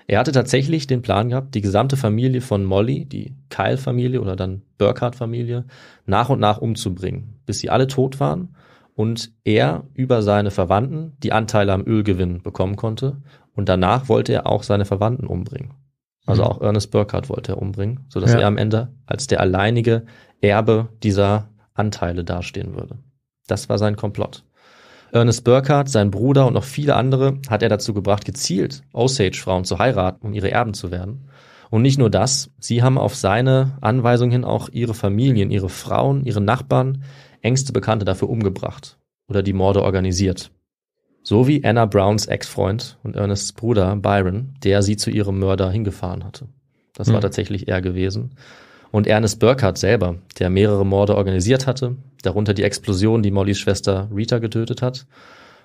Er hatte tatsächlich den Plan gehabt, die gesamte Familie von Molly, die Kyle-Familie oder dann Burkhardt-Familie, nach und nach umzubringen, bis sie alle tot waren und er über seine Verwandten die Anteile am Ölgewinn bekommen konnte. Und danach wollte er auch seine Verwandten umbringen. Also mhm. auch Ernest Burkhardt wollte er umbringen, sodass ja. er am Ende als der alleinige Erbe dieser Anteile dastehen würde. Das war sein Komplott. Ernest Burkhardt, sein Bruder und noch viele andere hat er dazu gebracht, gezielt Osage-Frauen zu heiraten, um ihre Erben zu werden. Und nicht nur das, sie haben auf seine Anweisung hin auch ihre Familien, ihre Frauen, ihre Nachbarn, engste Bekannte dafür umgebracht oder die Morde organisiert. So wie Anna Browns Ex-Freund und Ernests Bruder Byron, der sie zu ihrem Mörder hingefahren hatte. Das mhm. war hm. tatsächlich er gewesen und Ernest Burkhardt selber, der mehrere Morde organisiert hatte, darunter die Explosion, die Mollys Schwester Rita getötet hat.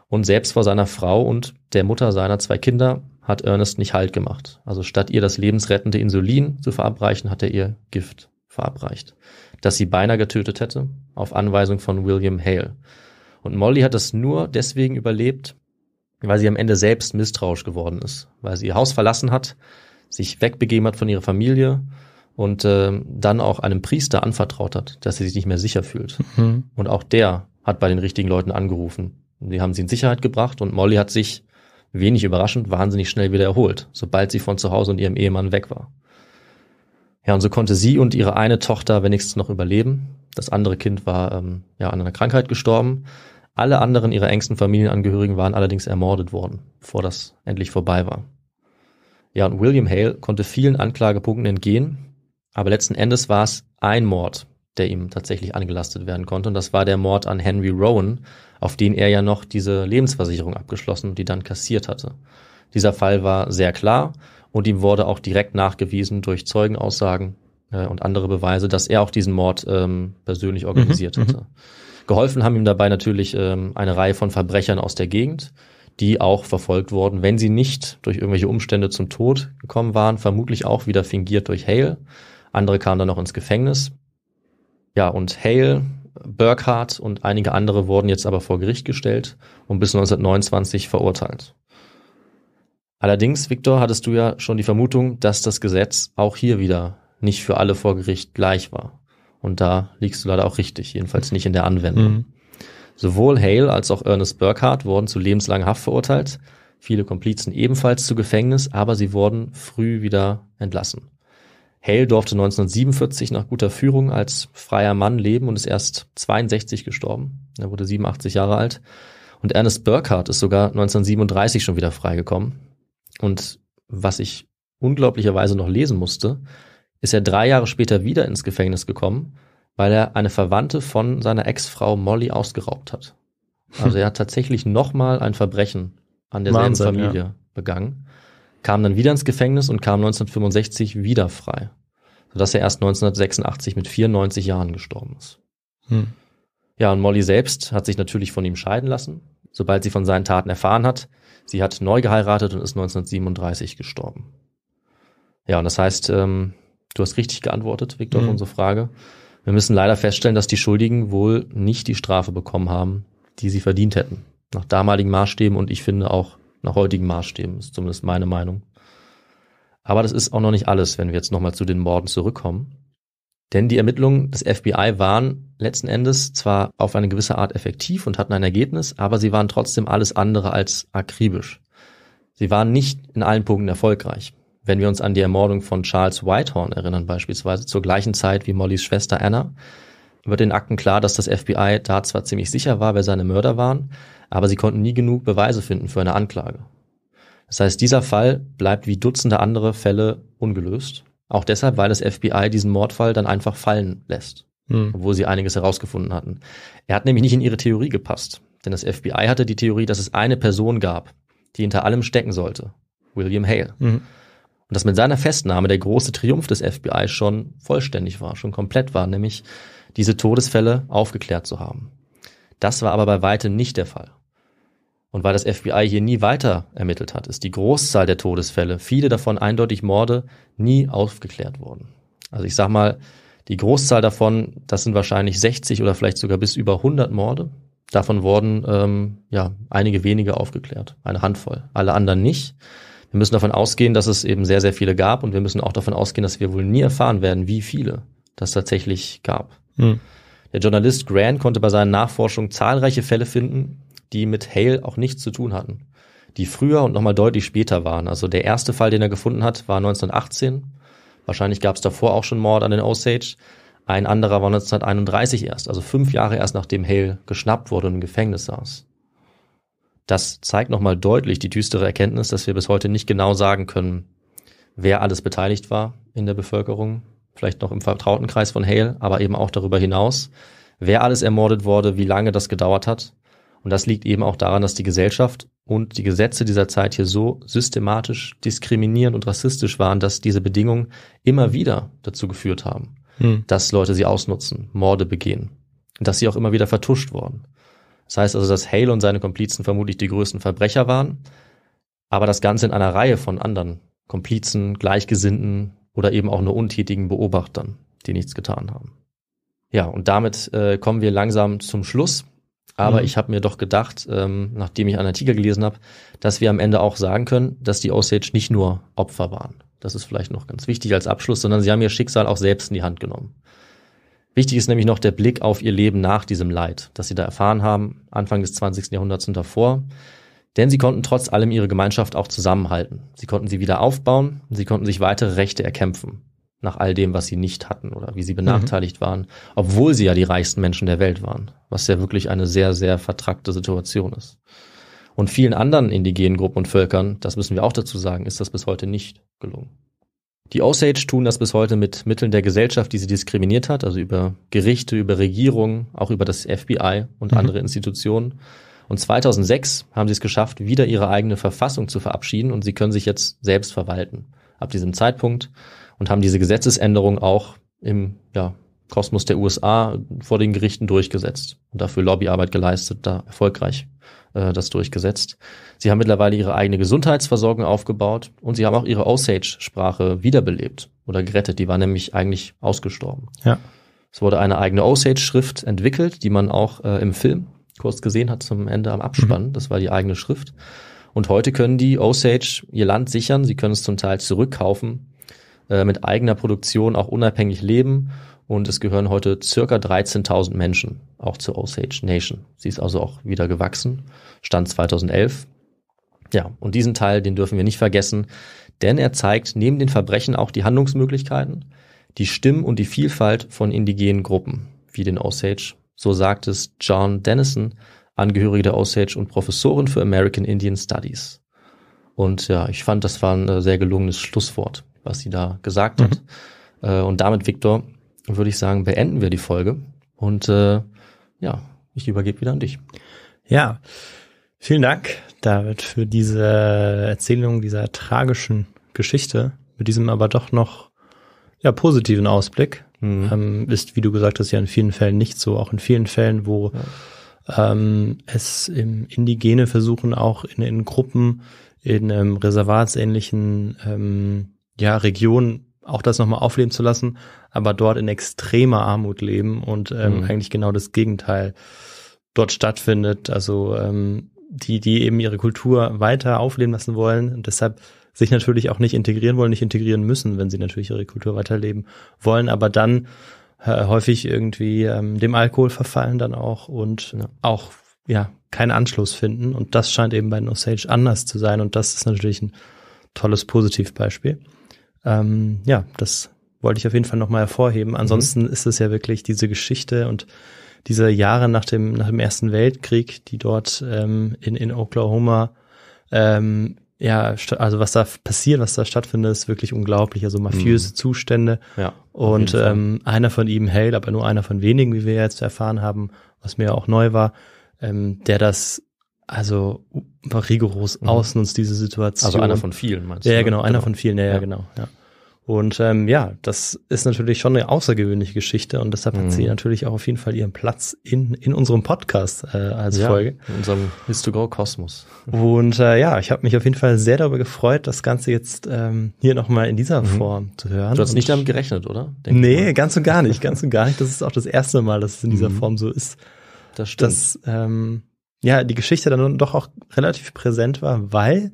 Und selbst vor seiner Frau und der Mutter seiner zwei Kinder hat Ernest nicht Halt gemacht. Also statt ihr das lebensrettende Insulin zu verabreichen, hat er ihr Gift verabreicht, das sie beinahe getötet hätte, auf Anweisung von William Hale. Und Molly hat das nur deswegen überlebt, weil sie am Ende selbst misstrauisch geworden ist, weil sie ihr Haus verlassen hat, sich wegbegeben hat von ihrer Familie und äh, dann auch einem Priester anvertraut hat, dass er sich nicht mehr sicher fühlt. Mhm. Und auch der hat bei den richtigen Leuten angerufen. Die haben sie in Sicherheit gebracht und Molly hat sich, wenig überraschend, wahnsinnig schnell wieder erholt, sobald sie von zu Hause und ihrem Ehemann weg war. Ja, und so konnte sie und ihre eine Tochter wenigstens noch überleben. Das andere Kind war ähm, ja an einer Krankheit gestorben. Alle anderen ihrer engsten Familienangehörigen waren allerdings ermordet worden, bevor das endlich vorbei war. Ja, und William Hale konnte vielen Anklagepunkten entgehen, aber letzten Endes war es ein Mord, der ihm tatsächlich angelastet werden konnte. Und das war der Mord an Henry Rowan, auf den er ja noch diese Lebensversicherung abgeschlossen die dann kassiert hatte. Dieser Fall war sehr klar und ihm wurde auch direkt nachgewiesen durch Zeugenaussagen äh, und andere Beweise, dass er auch diesen Mord ähm, persönlich mhm, organisiert mhm, hatte. Geholfen haben ihm dabei natürlich ähm, eine Reihe von Verbrechern aus der Gegend, die auch verfolgt wurden, wenn sie nicht durch irgendwelche Umstände zum Tod gekommen waren, vermutlich auch wieder fingiert durch Hale andere kamen dann noch ins Gefängnis. Ja, und Hale, Burkhardt und einige andere wurden jetzt aber vor Gericht gestellt und bis 1929 verurteilt. Allerdings, Viktor, hattest du ja schon die Vermutung, dass das Gesetz auch hier wieder nicht für alle vor Gericht gleich war. Und da liegst du leider auch richtig, jedenfalls nicht in der Anwendung. Mhm. Sowohl Hale als auch Ernest Burkhardt wurden zu lebenslanger Haft verurteilt, viele Komplizen ebenfalls zu Gefängnis, aber sie wurden früh wieder entlassen. Hale durfte 1947 nach guter Führung als freier Mann leben und ist erst 62 gestorben. Er wurde 87 Jahre alt. Und Ernest Burkhardt ist sogar 1937 schon wieder freigekommen. Und was ich unglaublicherweise noch lesen musste, ist er drei Jahre später wieder ins Gefängnis gekommen, weil er eine Verwandte von seiner Ex-Frau Molly ausgeraubt hat. Also er hat tatsächlich nochmal ein Verbrechen an derselben Wahnsinn, Familie ja. begangen kam dann wieder ins Gefängnis und kam 1965 wieder frei, sodass er erst 1986 mit 94 Jahren gestorben ist. Hm. Ja, und Molly selbst hat sich natürlich von ihm scheiden lassen, sobald sie von seinen Taten erfahren hat. Sie hat neu geheiratet und ist 1937 gestorben. Ja, und das heißt, ähm, du hast richtig geantwortet, Victor, mhm. auf hm. unsere Frage. Wir müssen leider feststellen, dass die Schuldigen wohl nicht die Strafe bekommen haben, die sie verdient hätten. Nach damaligen Maßstäben und ich finde auch nach heutigen Maßstäben, ist zumindest meine Meinung. Aber das ist auch noch nicht alles, wenn wir jetzt nochmal zu den Morden zurückkommen. Denn die Ermittlungen des FBI waren letzten Endes zwar auf eine gewisse Art effektiv und hatten ein Ergebnis, aber sie waren trotzdem alles andere als akribisch. Sie waren nicht in allen Punkten erfolgreich. Wenn wir uns an die Ermordung von Charles Whitehorn erinnern, beispielsweise zur gleichen Zeit wie Mollys Schwester Anna, wird den Akten klar, dass das FBI da zwar ziemlich sicher war, wer seine Mörder waren, aber sie konnten nie genug Beweise finden für eine Anklage. Das heißt, dieser Fall bleibt wie Dutzende andere Fälle ungelöst. Auch deshalb, weil das FBI diesen Mordfall dann einfach fallen lässt, hm. obwohl sie einiges herausgefunden hatten. Er hat nämlich nicht in ihre Theorie gepasst, denn das FBI hatte die Theorie, dass es eine Person gab, die hinter allem stecken sollte, William Hale. Mhm. Und dass mit seiner Festnahme der große Triumph des FBI schon vollständig war, schon komplett war, nämlich diese Todesfälle aufgeklärt zu haben. Das war aber bei weitem nicht der Fall. Und weil das FBI hier nie weiter ermittelt hat, ist die Großzahl der Todesfälle, viele davon eindeutig Morde, nie aufgeklärt worden. Also ich sag mal, die Großzahl davon, das sind wahrscheinlich 60 oder vielleicht sogar bis über 100 Morde. Davon wurden ähm, ja einige wenige aufgeklärt, eine Handvoll, alle anderen nicht. Wir müssen davon ausgehen, dass es eben sehr, sehr viele gab und wir müssen auch davon ausgehen, dass wir wohl nie erfahren werden, wie viele das tatsächlich gab. Hm. Der Journalist Grant konnte bei seinen Nachforschungen zahlreiche Fälle finden, die mit Hale auch nichts zu tun hatten, die früher und nochmal deutlich später waren. Also der erste Fall, den er gefunden hat, war 1918. Wahrscheinlich gab es davor auch schon Mord an den Osage. Ein anderer war 1931 erst, also fünf Jahre erst nachdem Hale geschnappt wurde und im Gefängnis saß. Das zeigt nochmal deutlich die düstere Erkenntnis, dass wir bis heute nicht genau sagen können, wer alles beteiligt war in der Bevölkerung, vielleicht noch im Vertrautenkreis von Hale, aber eben auch darüber hinaus, wer alles ermordet wurde, wie lange das gedauert hat und das liegt eben auch daran, dass die Gesellschaft und die Gesetze dieser Zeit hier so systematisch diskriminierend und rassistisch waren, dass diese Bedingungen immer wieder dazu geführt haben, hm. dass Leute sie ausnutzen, Morde begehen und dass sie auch immer wieder vertuscht wurden. Das heißt also, dass Hale und seine Komplizen vermutlich die größten Verbrecher waren, aber das Ganze in einer Reihe von anderen Komplizen, Gleichgesinnten oder eben auch nur untätigen Beobachtern, die nichts getan haben. Ja, und damit äh, kommen wir langsam zum Schluss aber mhm. ich habe mir doch gedacht, ähm, nachdem ich einen Artikel gelesen habe, dass wir am Ende auch sagen können, dass die Osage nicht nur Opfer waren. Das ist vielleicht noch ganz wichtig als Abschluss, sondern sie haben ihr Schicksal auch selbst in die Hand genommen. Wichtig ist nämlich noch der Blick auf ihr Leben nach diesem Leid, das sie da erfahren haben, Anfang des 20. Jahrhunderts und davor. Denn sie konnten trotz allem ihre Gemeinschaft auch zusammenhalten. Sie konnten sie wieder aufbauen, sie konnten sich weitere Rechte erkämpfen nach all dem, was sie nicht hatten oder wie sie mhm. benachteiligt mhm. waren, obwohl sie ja die reichsten Menschen der Welt waren, was ja wirklich eine sehr, sehr vertrackte Situation ist. Und vielen anderen indigenen Gruppen und Völkern, das müssen wir auch dazu sagen, ist das bis heute nicht gelungen. Die Osage tun das bis heute mit Mitteln der Gesellschaft, die sie diskriminiert hat, also über Gerichte, über Regierungen, auch über das FBI und mhm. andere Institutionen. Und 2006 haben sie es geschafft, wieder ihre eigene Verfassung zu verabschieden und sie können sich jetzt selbst verwalten. Ab diesem Zeitpunkt und haben diese Gesetzesänderung auch im ja, Kosmos der USA vor den Gerichten durchgesetzt und dafür Lobbyarbeit geleistet, da erfolgreich äh, das durchgesetzt. Sie haben mittlerweile ihre eigene Gesundheitsversorgung aufgebaut und sie haben auch ihre Osage-Sprache wiederbelebt oder gerettet. Die war nämlich eigentlich ausgestorben. Ja. Es wurde eine eigene Osage-Schrift entwickelt, die man auch äh, im Film kurz gesehen hat zum Ende am Abspann. Mhm. Das war die eigene Schrift. Und heute können die Osage ihr Land sichern. Sie können es zum Teil zurückkaufen äh, mit eigener Produktion auch unabhängig leben. Und es gehören heute circa 13.000 Menschen auch zur Osage Nation. Sie ist also auch wieder gewachsen, Stand 2011. Ja, und diesen Teil, den dürfen wir nicht vergessen, denn er zeigt neben den Verbrechen auch die Handlungsmöglichkeiten, die Stimmen und die Vielfalt von indigenen Gruppen, wie den Osage. So sagt es John Dennison, Angehörige der Osage und Professorin für American Indian Studies. Und ja, ich fand, das war ein äh, sehr gelungenes Schlusswort was sie da gesagt mhm. hat. Äh, und damit, Viktor, würde ich sagen, beenden wir die Folge. Und äh, ja, ich übergebe wieder an dich. Ja, vielen Dank, David, für diese Erzählung dieser tragischen Geschichte, mit diesem aber doch noch ja, positiven Ausblick. Mhm. Ähm, ist, wie du gesagt hast, ja in vielen Fällen nicht so. Auch in vielen Fällen, wo ja. ähm, es im Indigene versuchen, auch in, in Gruppen, in ähm, reservatsähnlichen ähm, ja, Regionen auch das nochmal aufleben zu lassen, aber dort in extremer Armut leben und ähm, mhm. eigentlich genau das Gegenteil dort stattfindet. Also ähm, die, die eben ihre Kultur weiter aufleben lassen wollen und deshalb sich natürlich auch nicht integrieren wollen, nicht integrieren müssen, wenn sie natürlich ihre Kultur weiterleben wollen, aber dann äh, häufig irgendwie ähm, dem Alkohol verfallen dann auch und ja. auch ja keinen Anschluss finden und das scheint eben bei den Osage anders zu sein und das ist natürlich ein tolles Positivbeispiel. Ähm, ja, das wollte ich auf jeden Fall nochmal hervorheben. Mhm. Ansonsten mhm. ist es ja wirklich diese Geschichte und diese Jahre nach dem, nach dem Ersten Weltkrieg, die dort ähm, in, in Oklahoma, ähm, ja, also was da passiert, was da stattfindet, ist wirklich unglaublich. Also mafiöse mhm. Zustände. Ja, und ähm, einer von ihm, Hale, aber nur einer von wenigen, wie wir jetzt erfahren haben, was mir auch neu war, ähm, der das also rigoros mhm. außen uns diese Situation. Also einer von vielen, meinst du? Ja, ne? genau, genau, einer genau. von vielen, ja, ja, ja. genau. Ja. Und ähm, ja, das ist natürlich schon eine außergewöhnliche Geschichte und deshalb mhm. hat sie mhm. natürlich auch auf jeden Fall ihren Platz in, in unserem Podcast äh, als ja, Folge. In unserem His Kosmos. Und äh, ja, ich habe mich auf jeden Fall sehr darüber gefreut, das Ganze jetzt ähm, hier nochmal in dieser mhm. Form zu hören. Du hast und nicht damit gerechnet, oder? Denk nee, mal. ganz und gar nicht, ganz und gar *laughs* nicht. Das ist auch das erste Mal, dass es in dieser mhm. Form so ist. Das stimmt. Das, ähm, ja, die Geschichte dann doch auch relativ präsent war, weil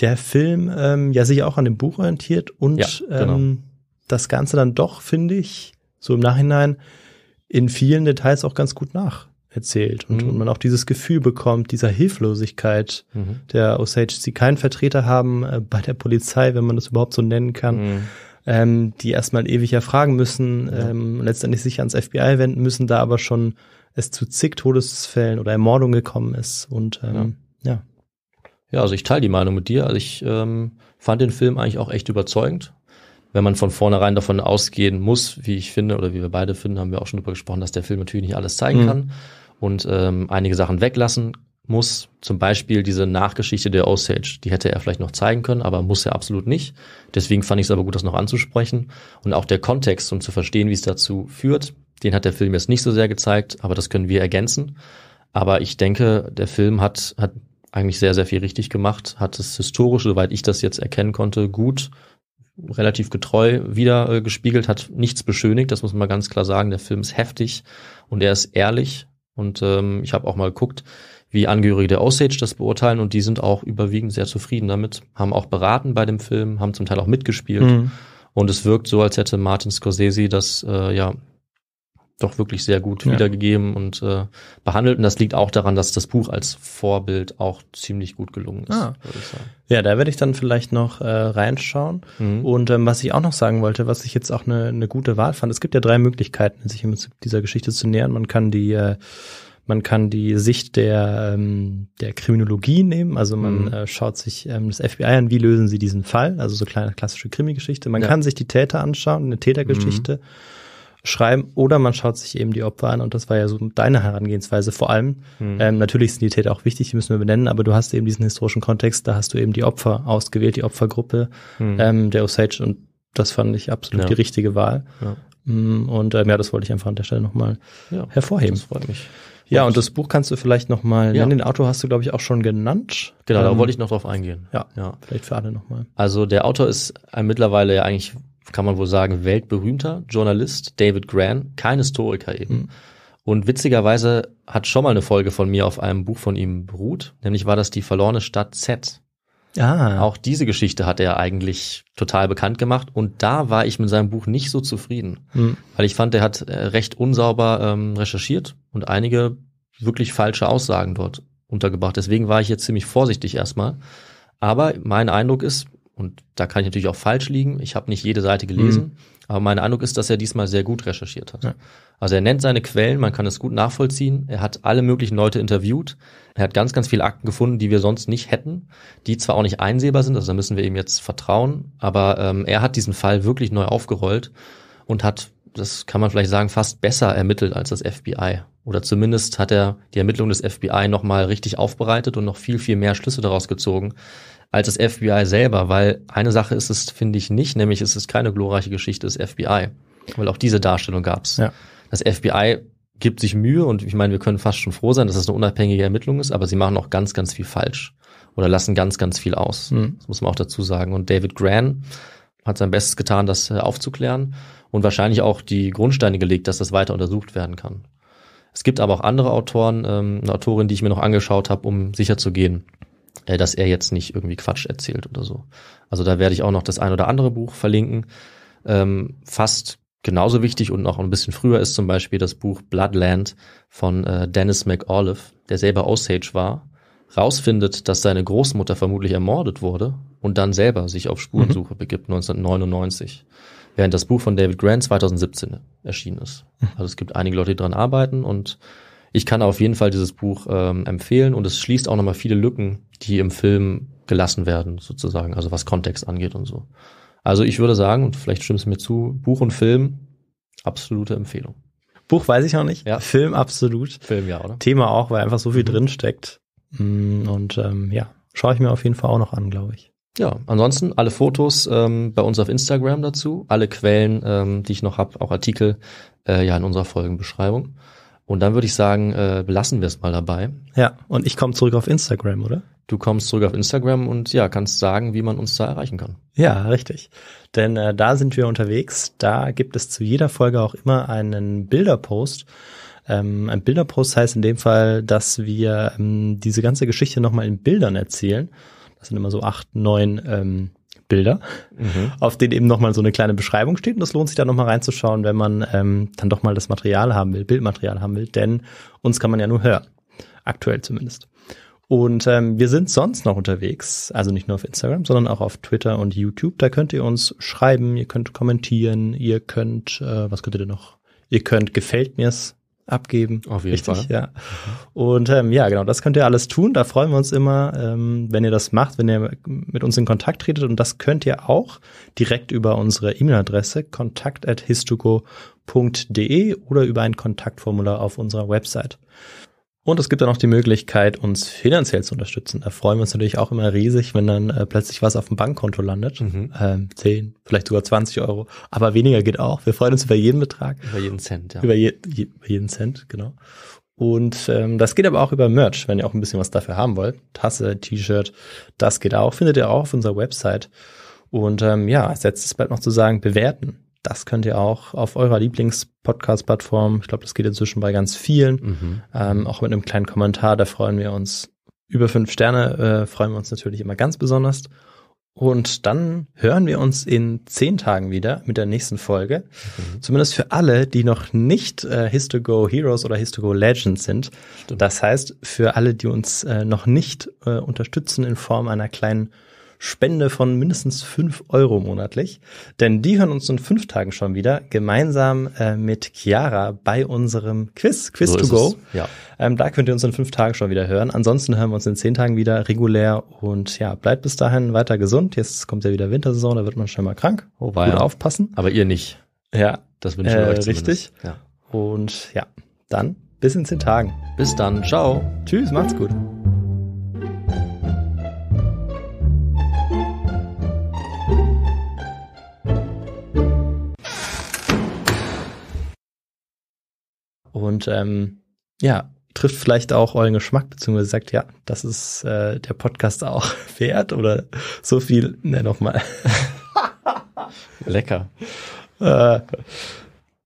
der Film ähm, ja sich auch an dem Buch orientiert und ja, genau. ähm, das Ganze dann doch, finde ich, so im Nachhinein in vielen Details auch ganz gut nacherzählt und, mhm. und man auch dieses Gefühl bekommt, dieser Hilflosigkeit mhm. der Osage, die keinen Vertreter haben äh, bei der Polizei, wenn man das überhaupt so nennen kann. Mhm. Ähm, die erstmal ewig erfragen müssen, ja. ähm, letztendlich sich ans FBI wenden müssen, da aber schon es zu zig Todesfällen oder Ermordungen gekommen ist. Und ähm, ja. ja. ja. also ich teile die Meinung mit dir. Also ich ähm, fand den Film eigentlich auch echt überzeugend. Wenn man von vornherein davon ausgehen muss, wie ich finde, oder wie wir beide finden, haben wir auch schon darüber gesprochen, dass der Film natürlich nicht alles zeigen mhm. kann und ähm, einige Sachen weglassen muss. Zum Beispiel diese Nachgeschichte der Osage, die hätte er vielleicht noch zeigen können, aber muss er absolut nicht. Deswegen fand ich es aber gut, das noch anzusprechen und auch der Kontext, um zu verstehen, wie es dazu führt, den hat der Film jetzt nicht so sehr gezeigt, aber das können wir ergänzen. Aber ich denke, der Film hat, hat eigentlich sehr, sehr viel richtig gemacht, hat es historisch, soweit ich das jetzt erkennen konnte, gut, relativ getreu wieder äh, gespiegelt, hat nichts beschönigt, das muss man ganz klar sagen. Der Film ist heftig und er ist ehrlich. Und ähm, ich habe auch mal geguckt, wie Angehörige der Osage das beurteilen und die sind auch überwiegend sehr zufrieden damit, haben auch beraten bei dem Film, haben zum Teil auch mitgespielt. Mhm. Und es wirkt so, als hätte Martin Scorsese das äh, ja doch wirklich sehr gut ja. wiedergegeben und äh, behandelt. Und das liegt auch daran, dass das Buch als Vorbild auch ziemlich gut gelungen ist. Ah. Ja, da werde ich dann vielleicht noch äh, reinschauen. Mhm. Und ähm, was ich auch noch sagen wollte, was ich jetzt auch eine ne gute Wahl fand, es gibt ja drei Möglichkeiten, sich dieser Geschichte zu nähern. Man kann die äh, man kann die Sicht der, ähm, der Kriminologie nehmen, also man mhm. äh, schaut sich ähm, das FBI an, wie lösen sie diesen Fall, also so kleine klassische Krimi-Geschichte. Man ja. kann sich die Täter anschauen, eine Tätergeschichte. Mhm schreiben oder man schaut sich eben die Opfer an und das war ja so deine Herangehensweise vor allem. Mhm. Ähm, natürlich sind die Täter auch wichtig, die müssen wir benennen, aber du hast eben diesen historischen Kontext, da hast du eben die Opfer ausgewählt, die Opfergruppe mhm. ähm, der Osage und das fand ich absolut ja. die richtige Wahl. Ja. Mm, und ähm, ja, das wollte ich einfach an der Stelle nochmal ja, hervorheben. Das freut mich. Ja, und das Buch kannst du vielleicht nochmal ja. nennen. Den Autor hast du, glaube ich, auch schon genannt. Genau, ähm, da wollte ich noch drauf eingehen. Ja, ja. vielleicht für alle nochmal. Also der Autor ist mittlerweile ja eigentlich kann man wohl sagen, weltberühmter Journalist, David Gran, kein Historiker eben. Mhm. Und witzigerweise hat schon mal eine Folge von mir auf einem Buch von ihm beruht, nämlich war das die verlorene Stadt Z. Ah. Auch diese Geschichte hat er eigentlich total bekannt gemacht und da war ich mit seinem Buch nicht so zufrieden, mhm. weil ich fand, er hat äh, recht unsauber ähm, recherchiert und einige wirklich falsche Aussagen dort untergebracht. Deswegen war ich jetzt ziemlich vorsichtig erstmal. Aber mein Eindruck ist, und da kann ich natürlich auch falsch liegen. Ich habe nicht jede Seite gelesen, mhm. aber mein Eindruck ist, dass er diesmal sehr gut recherchiert hat. Ja. Also er nennt seine Quellen, man kann es gut nachvollziehen. Er hat alle möglichen Leute interviewt. Er hat ganz, ganz viele Akten gefunden, die wir sonst nicht hätten, die zwar auch nicht einsehbar sind, also da müssen wir ihm jetzt vertrauen, aber ähm, er hat diesen Fall wirklich neu aufgerollt und hat, das kann man vielleicht sagen, fast besser ermittelt als das FBI. Oder zumindest hat er die Ermittlung des FBI nochmal richtig aufbereitet und noch viel, viel mehr Schlüsse daraus gezogen, als das FBI selber, weil eine Sache ist es, finde ich, nicht, nämlich es ist keine glorreiche Geschichte des FBI, weil auch diese Darstellung gab es. Ja. Das FBI gibt sich Mühe und ich meine, wir können fast schon froh sein, dass es das eine unabhängige Ermittlung ist, aber sie machen auch ganz, ganz viel falsch oder lassen ganz, ganz viel aus. Mhm. Das muss man auch dazu sagen. Und David Gran hat sein Bestes getan, das äh, aufzuklären und wahrscheinlich auch die Grundsteine gelegt, dass das weiter untersucht werden kann. Es gibt aber auch andere Autoren, ähm, eine Autorin, die ich mir noch angeschaut habe, um sicher zu gehen, äh, dass er jetzt nicht irgendwie Quatsch erzählt oder so. Also da werde ich auch noch das ein oder andere Buch verlinken. Ähm, fast genauso wichtig und noch ein bisschen früher ist zum Beispiel das Buch Bloodland von äh, Dennis McAuliffe, der selber Osage war, rausfindet, dass seine Großmutter vermutlich ermordet wurde und dann selber sich auf Spurensuche mhm. begibt 1999, während das Buch von David Grant 2017 erschienen ist. Mhm. Also es gibt einige Leute, die dran arbeiten und ich kann auf jeden Fall dieses Buch ähm, empfehlen und es schließt auch nochmal viele Lücken, die im Film gelassen werden, sozusagen, also was Kontext angeht und so. Also ich würde sagen, und vielleicht stimmst du mir zu, Buch und Film, absolute Empfehlung. Buch weiß ich noch nicht, ja. Film absolut. Film ja, oder? Thema auch, weil einfach so viel mhm. drin steckt. Mm, und ähm, ja, schaue ich mir auf jeden Fall auch noch an, glaube ich. Ja, ansonsten alle Fotos ähm, bei uns auf Instagram dazu, alle Quellen, ähm, die ich noch habe, auch Artikel, äh, ja in unserer Folgenbeschreibung. Und dann würde ich sagen, äh, belassen wir es mal dabei. Ja, und ich komme zurück auf Instagram, oder? Du kommst zurück auf Instagram und ja, kannst sagen, wie man uns da erreichen kann. Ja, richtig. Denn äh, da sind wir unterwegs. Da gibt es zu jeder Folge auch immer einen Bilderpost. Ähm, ein Bilderpost heißt in dem Fall, dass wir ähm, diese ganze Geschichte nochmal in Bildern erzählen. Das sind immer so acht, neun ähm, Bilder, mhm. auf denen eben nochmal so eine kleine Beschreibung steht. Und das lohnt sich da nochmal reinzuschauen, wenn man ähm, dann doch mal das Material haben will, Bildmaterial haben will, denn uns kann man ja nur hören. Aktuell zumindest. Und ähm, wir sind sonst noch unterwegs, also nicht nur auf Instagram, sondern auch auf Twitter und YouTube. Da könnt ihr uns schreiben, ihr könnt kommentieren, ihr könnt, äh, was könnt ihr denn noch? Ihr könnt gefällt mir's abgeben. Auf jeden Richtig, Fall. Ja. Und ähm, ja, genau, das könnt ihr alles tun. Da freuen wir uns immer, ähm, wenn ihr das macht, wenn ihr mit uns in Kontakt tretet. Und das könnt ihr auch direkt über unsere E-Mail-Adresse kontakt.histuco.de oder über ein Kontaktformular auf unserer Website. Und es gibt dann auch die Möglichkeit, uns finanziell zu unterstützen. Da freuen wir uns natürlich auch immer riesig, wenn dann äh, plötzlich was auf dem Bankkonto landet. Mhm. Ähm, 10, vielleicht sogar 20 Euro. Aber weniger geht auch. Wir freuen uns über jeden Betrag. Über jeden Cent, ja. Über, je, je, über jeden Cent, genau. Und ähm, das geht aber auch über Merch, wenn ihr auch ein bisschen was dafür haben wollt. Tasse, T-Shirt, das geht auch. Findet ihr auch auf unserer Website. Und ähm, ja, als letztes bleibt noch zu sagen, bewerten. Das könnt ihr auch auf eurer Lieblings-Podcast-Plattform, ich glaube, das geht inzwischen bei ganz vielen, mhm. ähm, auch mit einem kleinen Kommentar, da freuen wir uns über fünf Sterne, äh, freuen wir uns natürlich immer ganz besonders. Und dann hören wir uns in zehn Tagen wieder mit der nächsten Folge. Mhm. Zumindest für alle, die noch nicht äh, Histogo Heroes oder Histogo Legends sind. Stimmt. Das heißt, für alle, die uns äh, noch nicht äh, unterstützen in Form einer kleinen Spende von mindestens fünf Euro monatlich. Denn die hören uns in fünf Tagen schon wieder gemeinsam äh, mit Chiara bei unserem Quiz, Quiz so to Go. Ja. Ähm, da könnt ihr uns in fünf Tagen schon wieder hören. Ansonsten hören wir uns in zehn Tagen wieder regulär und ja, bleibt bis dahin weiter gesund. Jetzt kommt ja wieder Wintersaison, da wird man schon mal krank. Oh, Gut aufpassen. Aber ihr nicht. Ja. Das wünsche ich äh, euch zumindest. Richtig. Ja. Und ja, dann bis in zehn Tagen. Bis dann. Ciao. Tschüss, macht's gut. und ähm, ja, trifft vielleicht auch euren Geschmack, beziehungsweise sagt, ja, das ist äh, der Podcast auch *laughs* wert oder so viel. Ne, nochmal. *laughs* Lecker. Äh,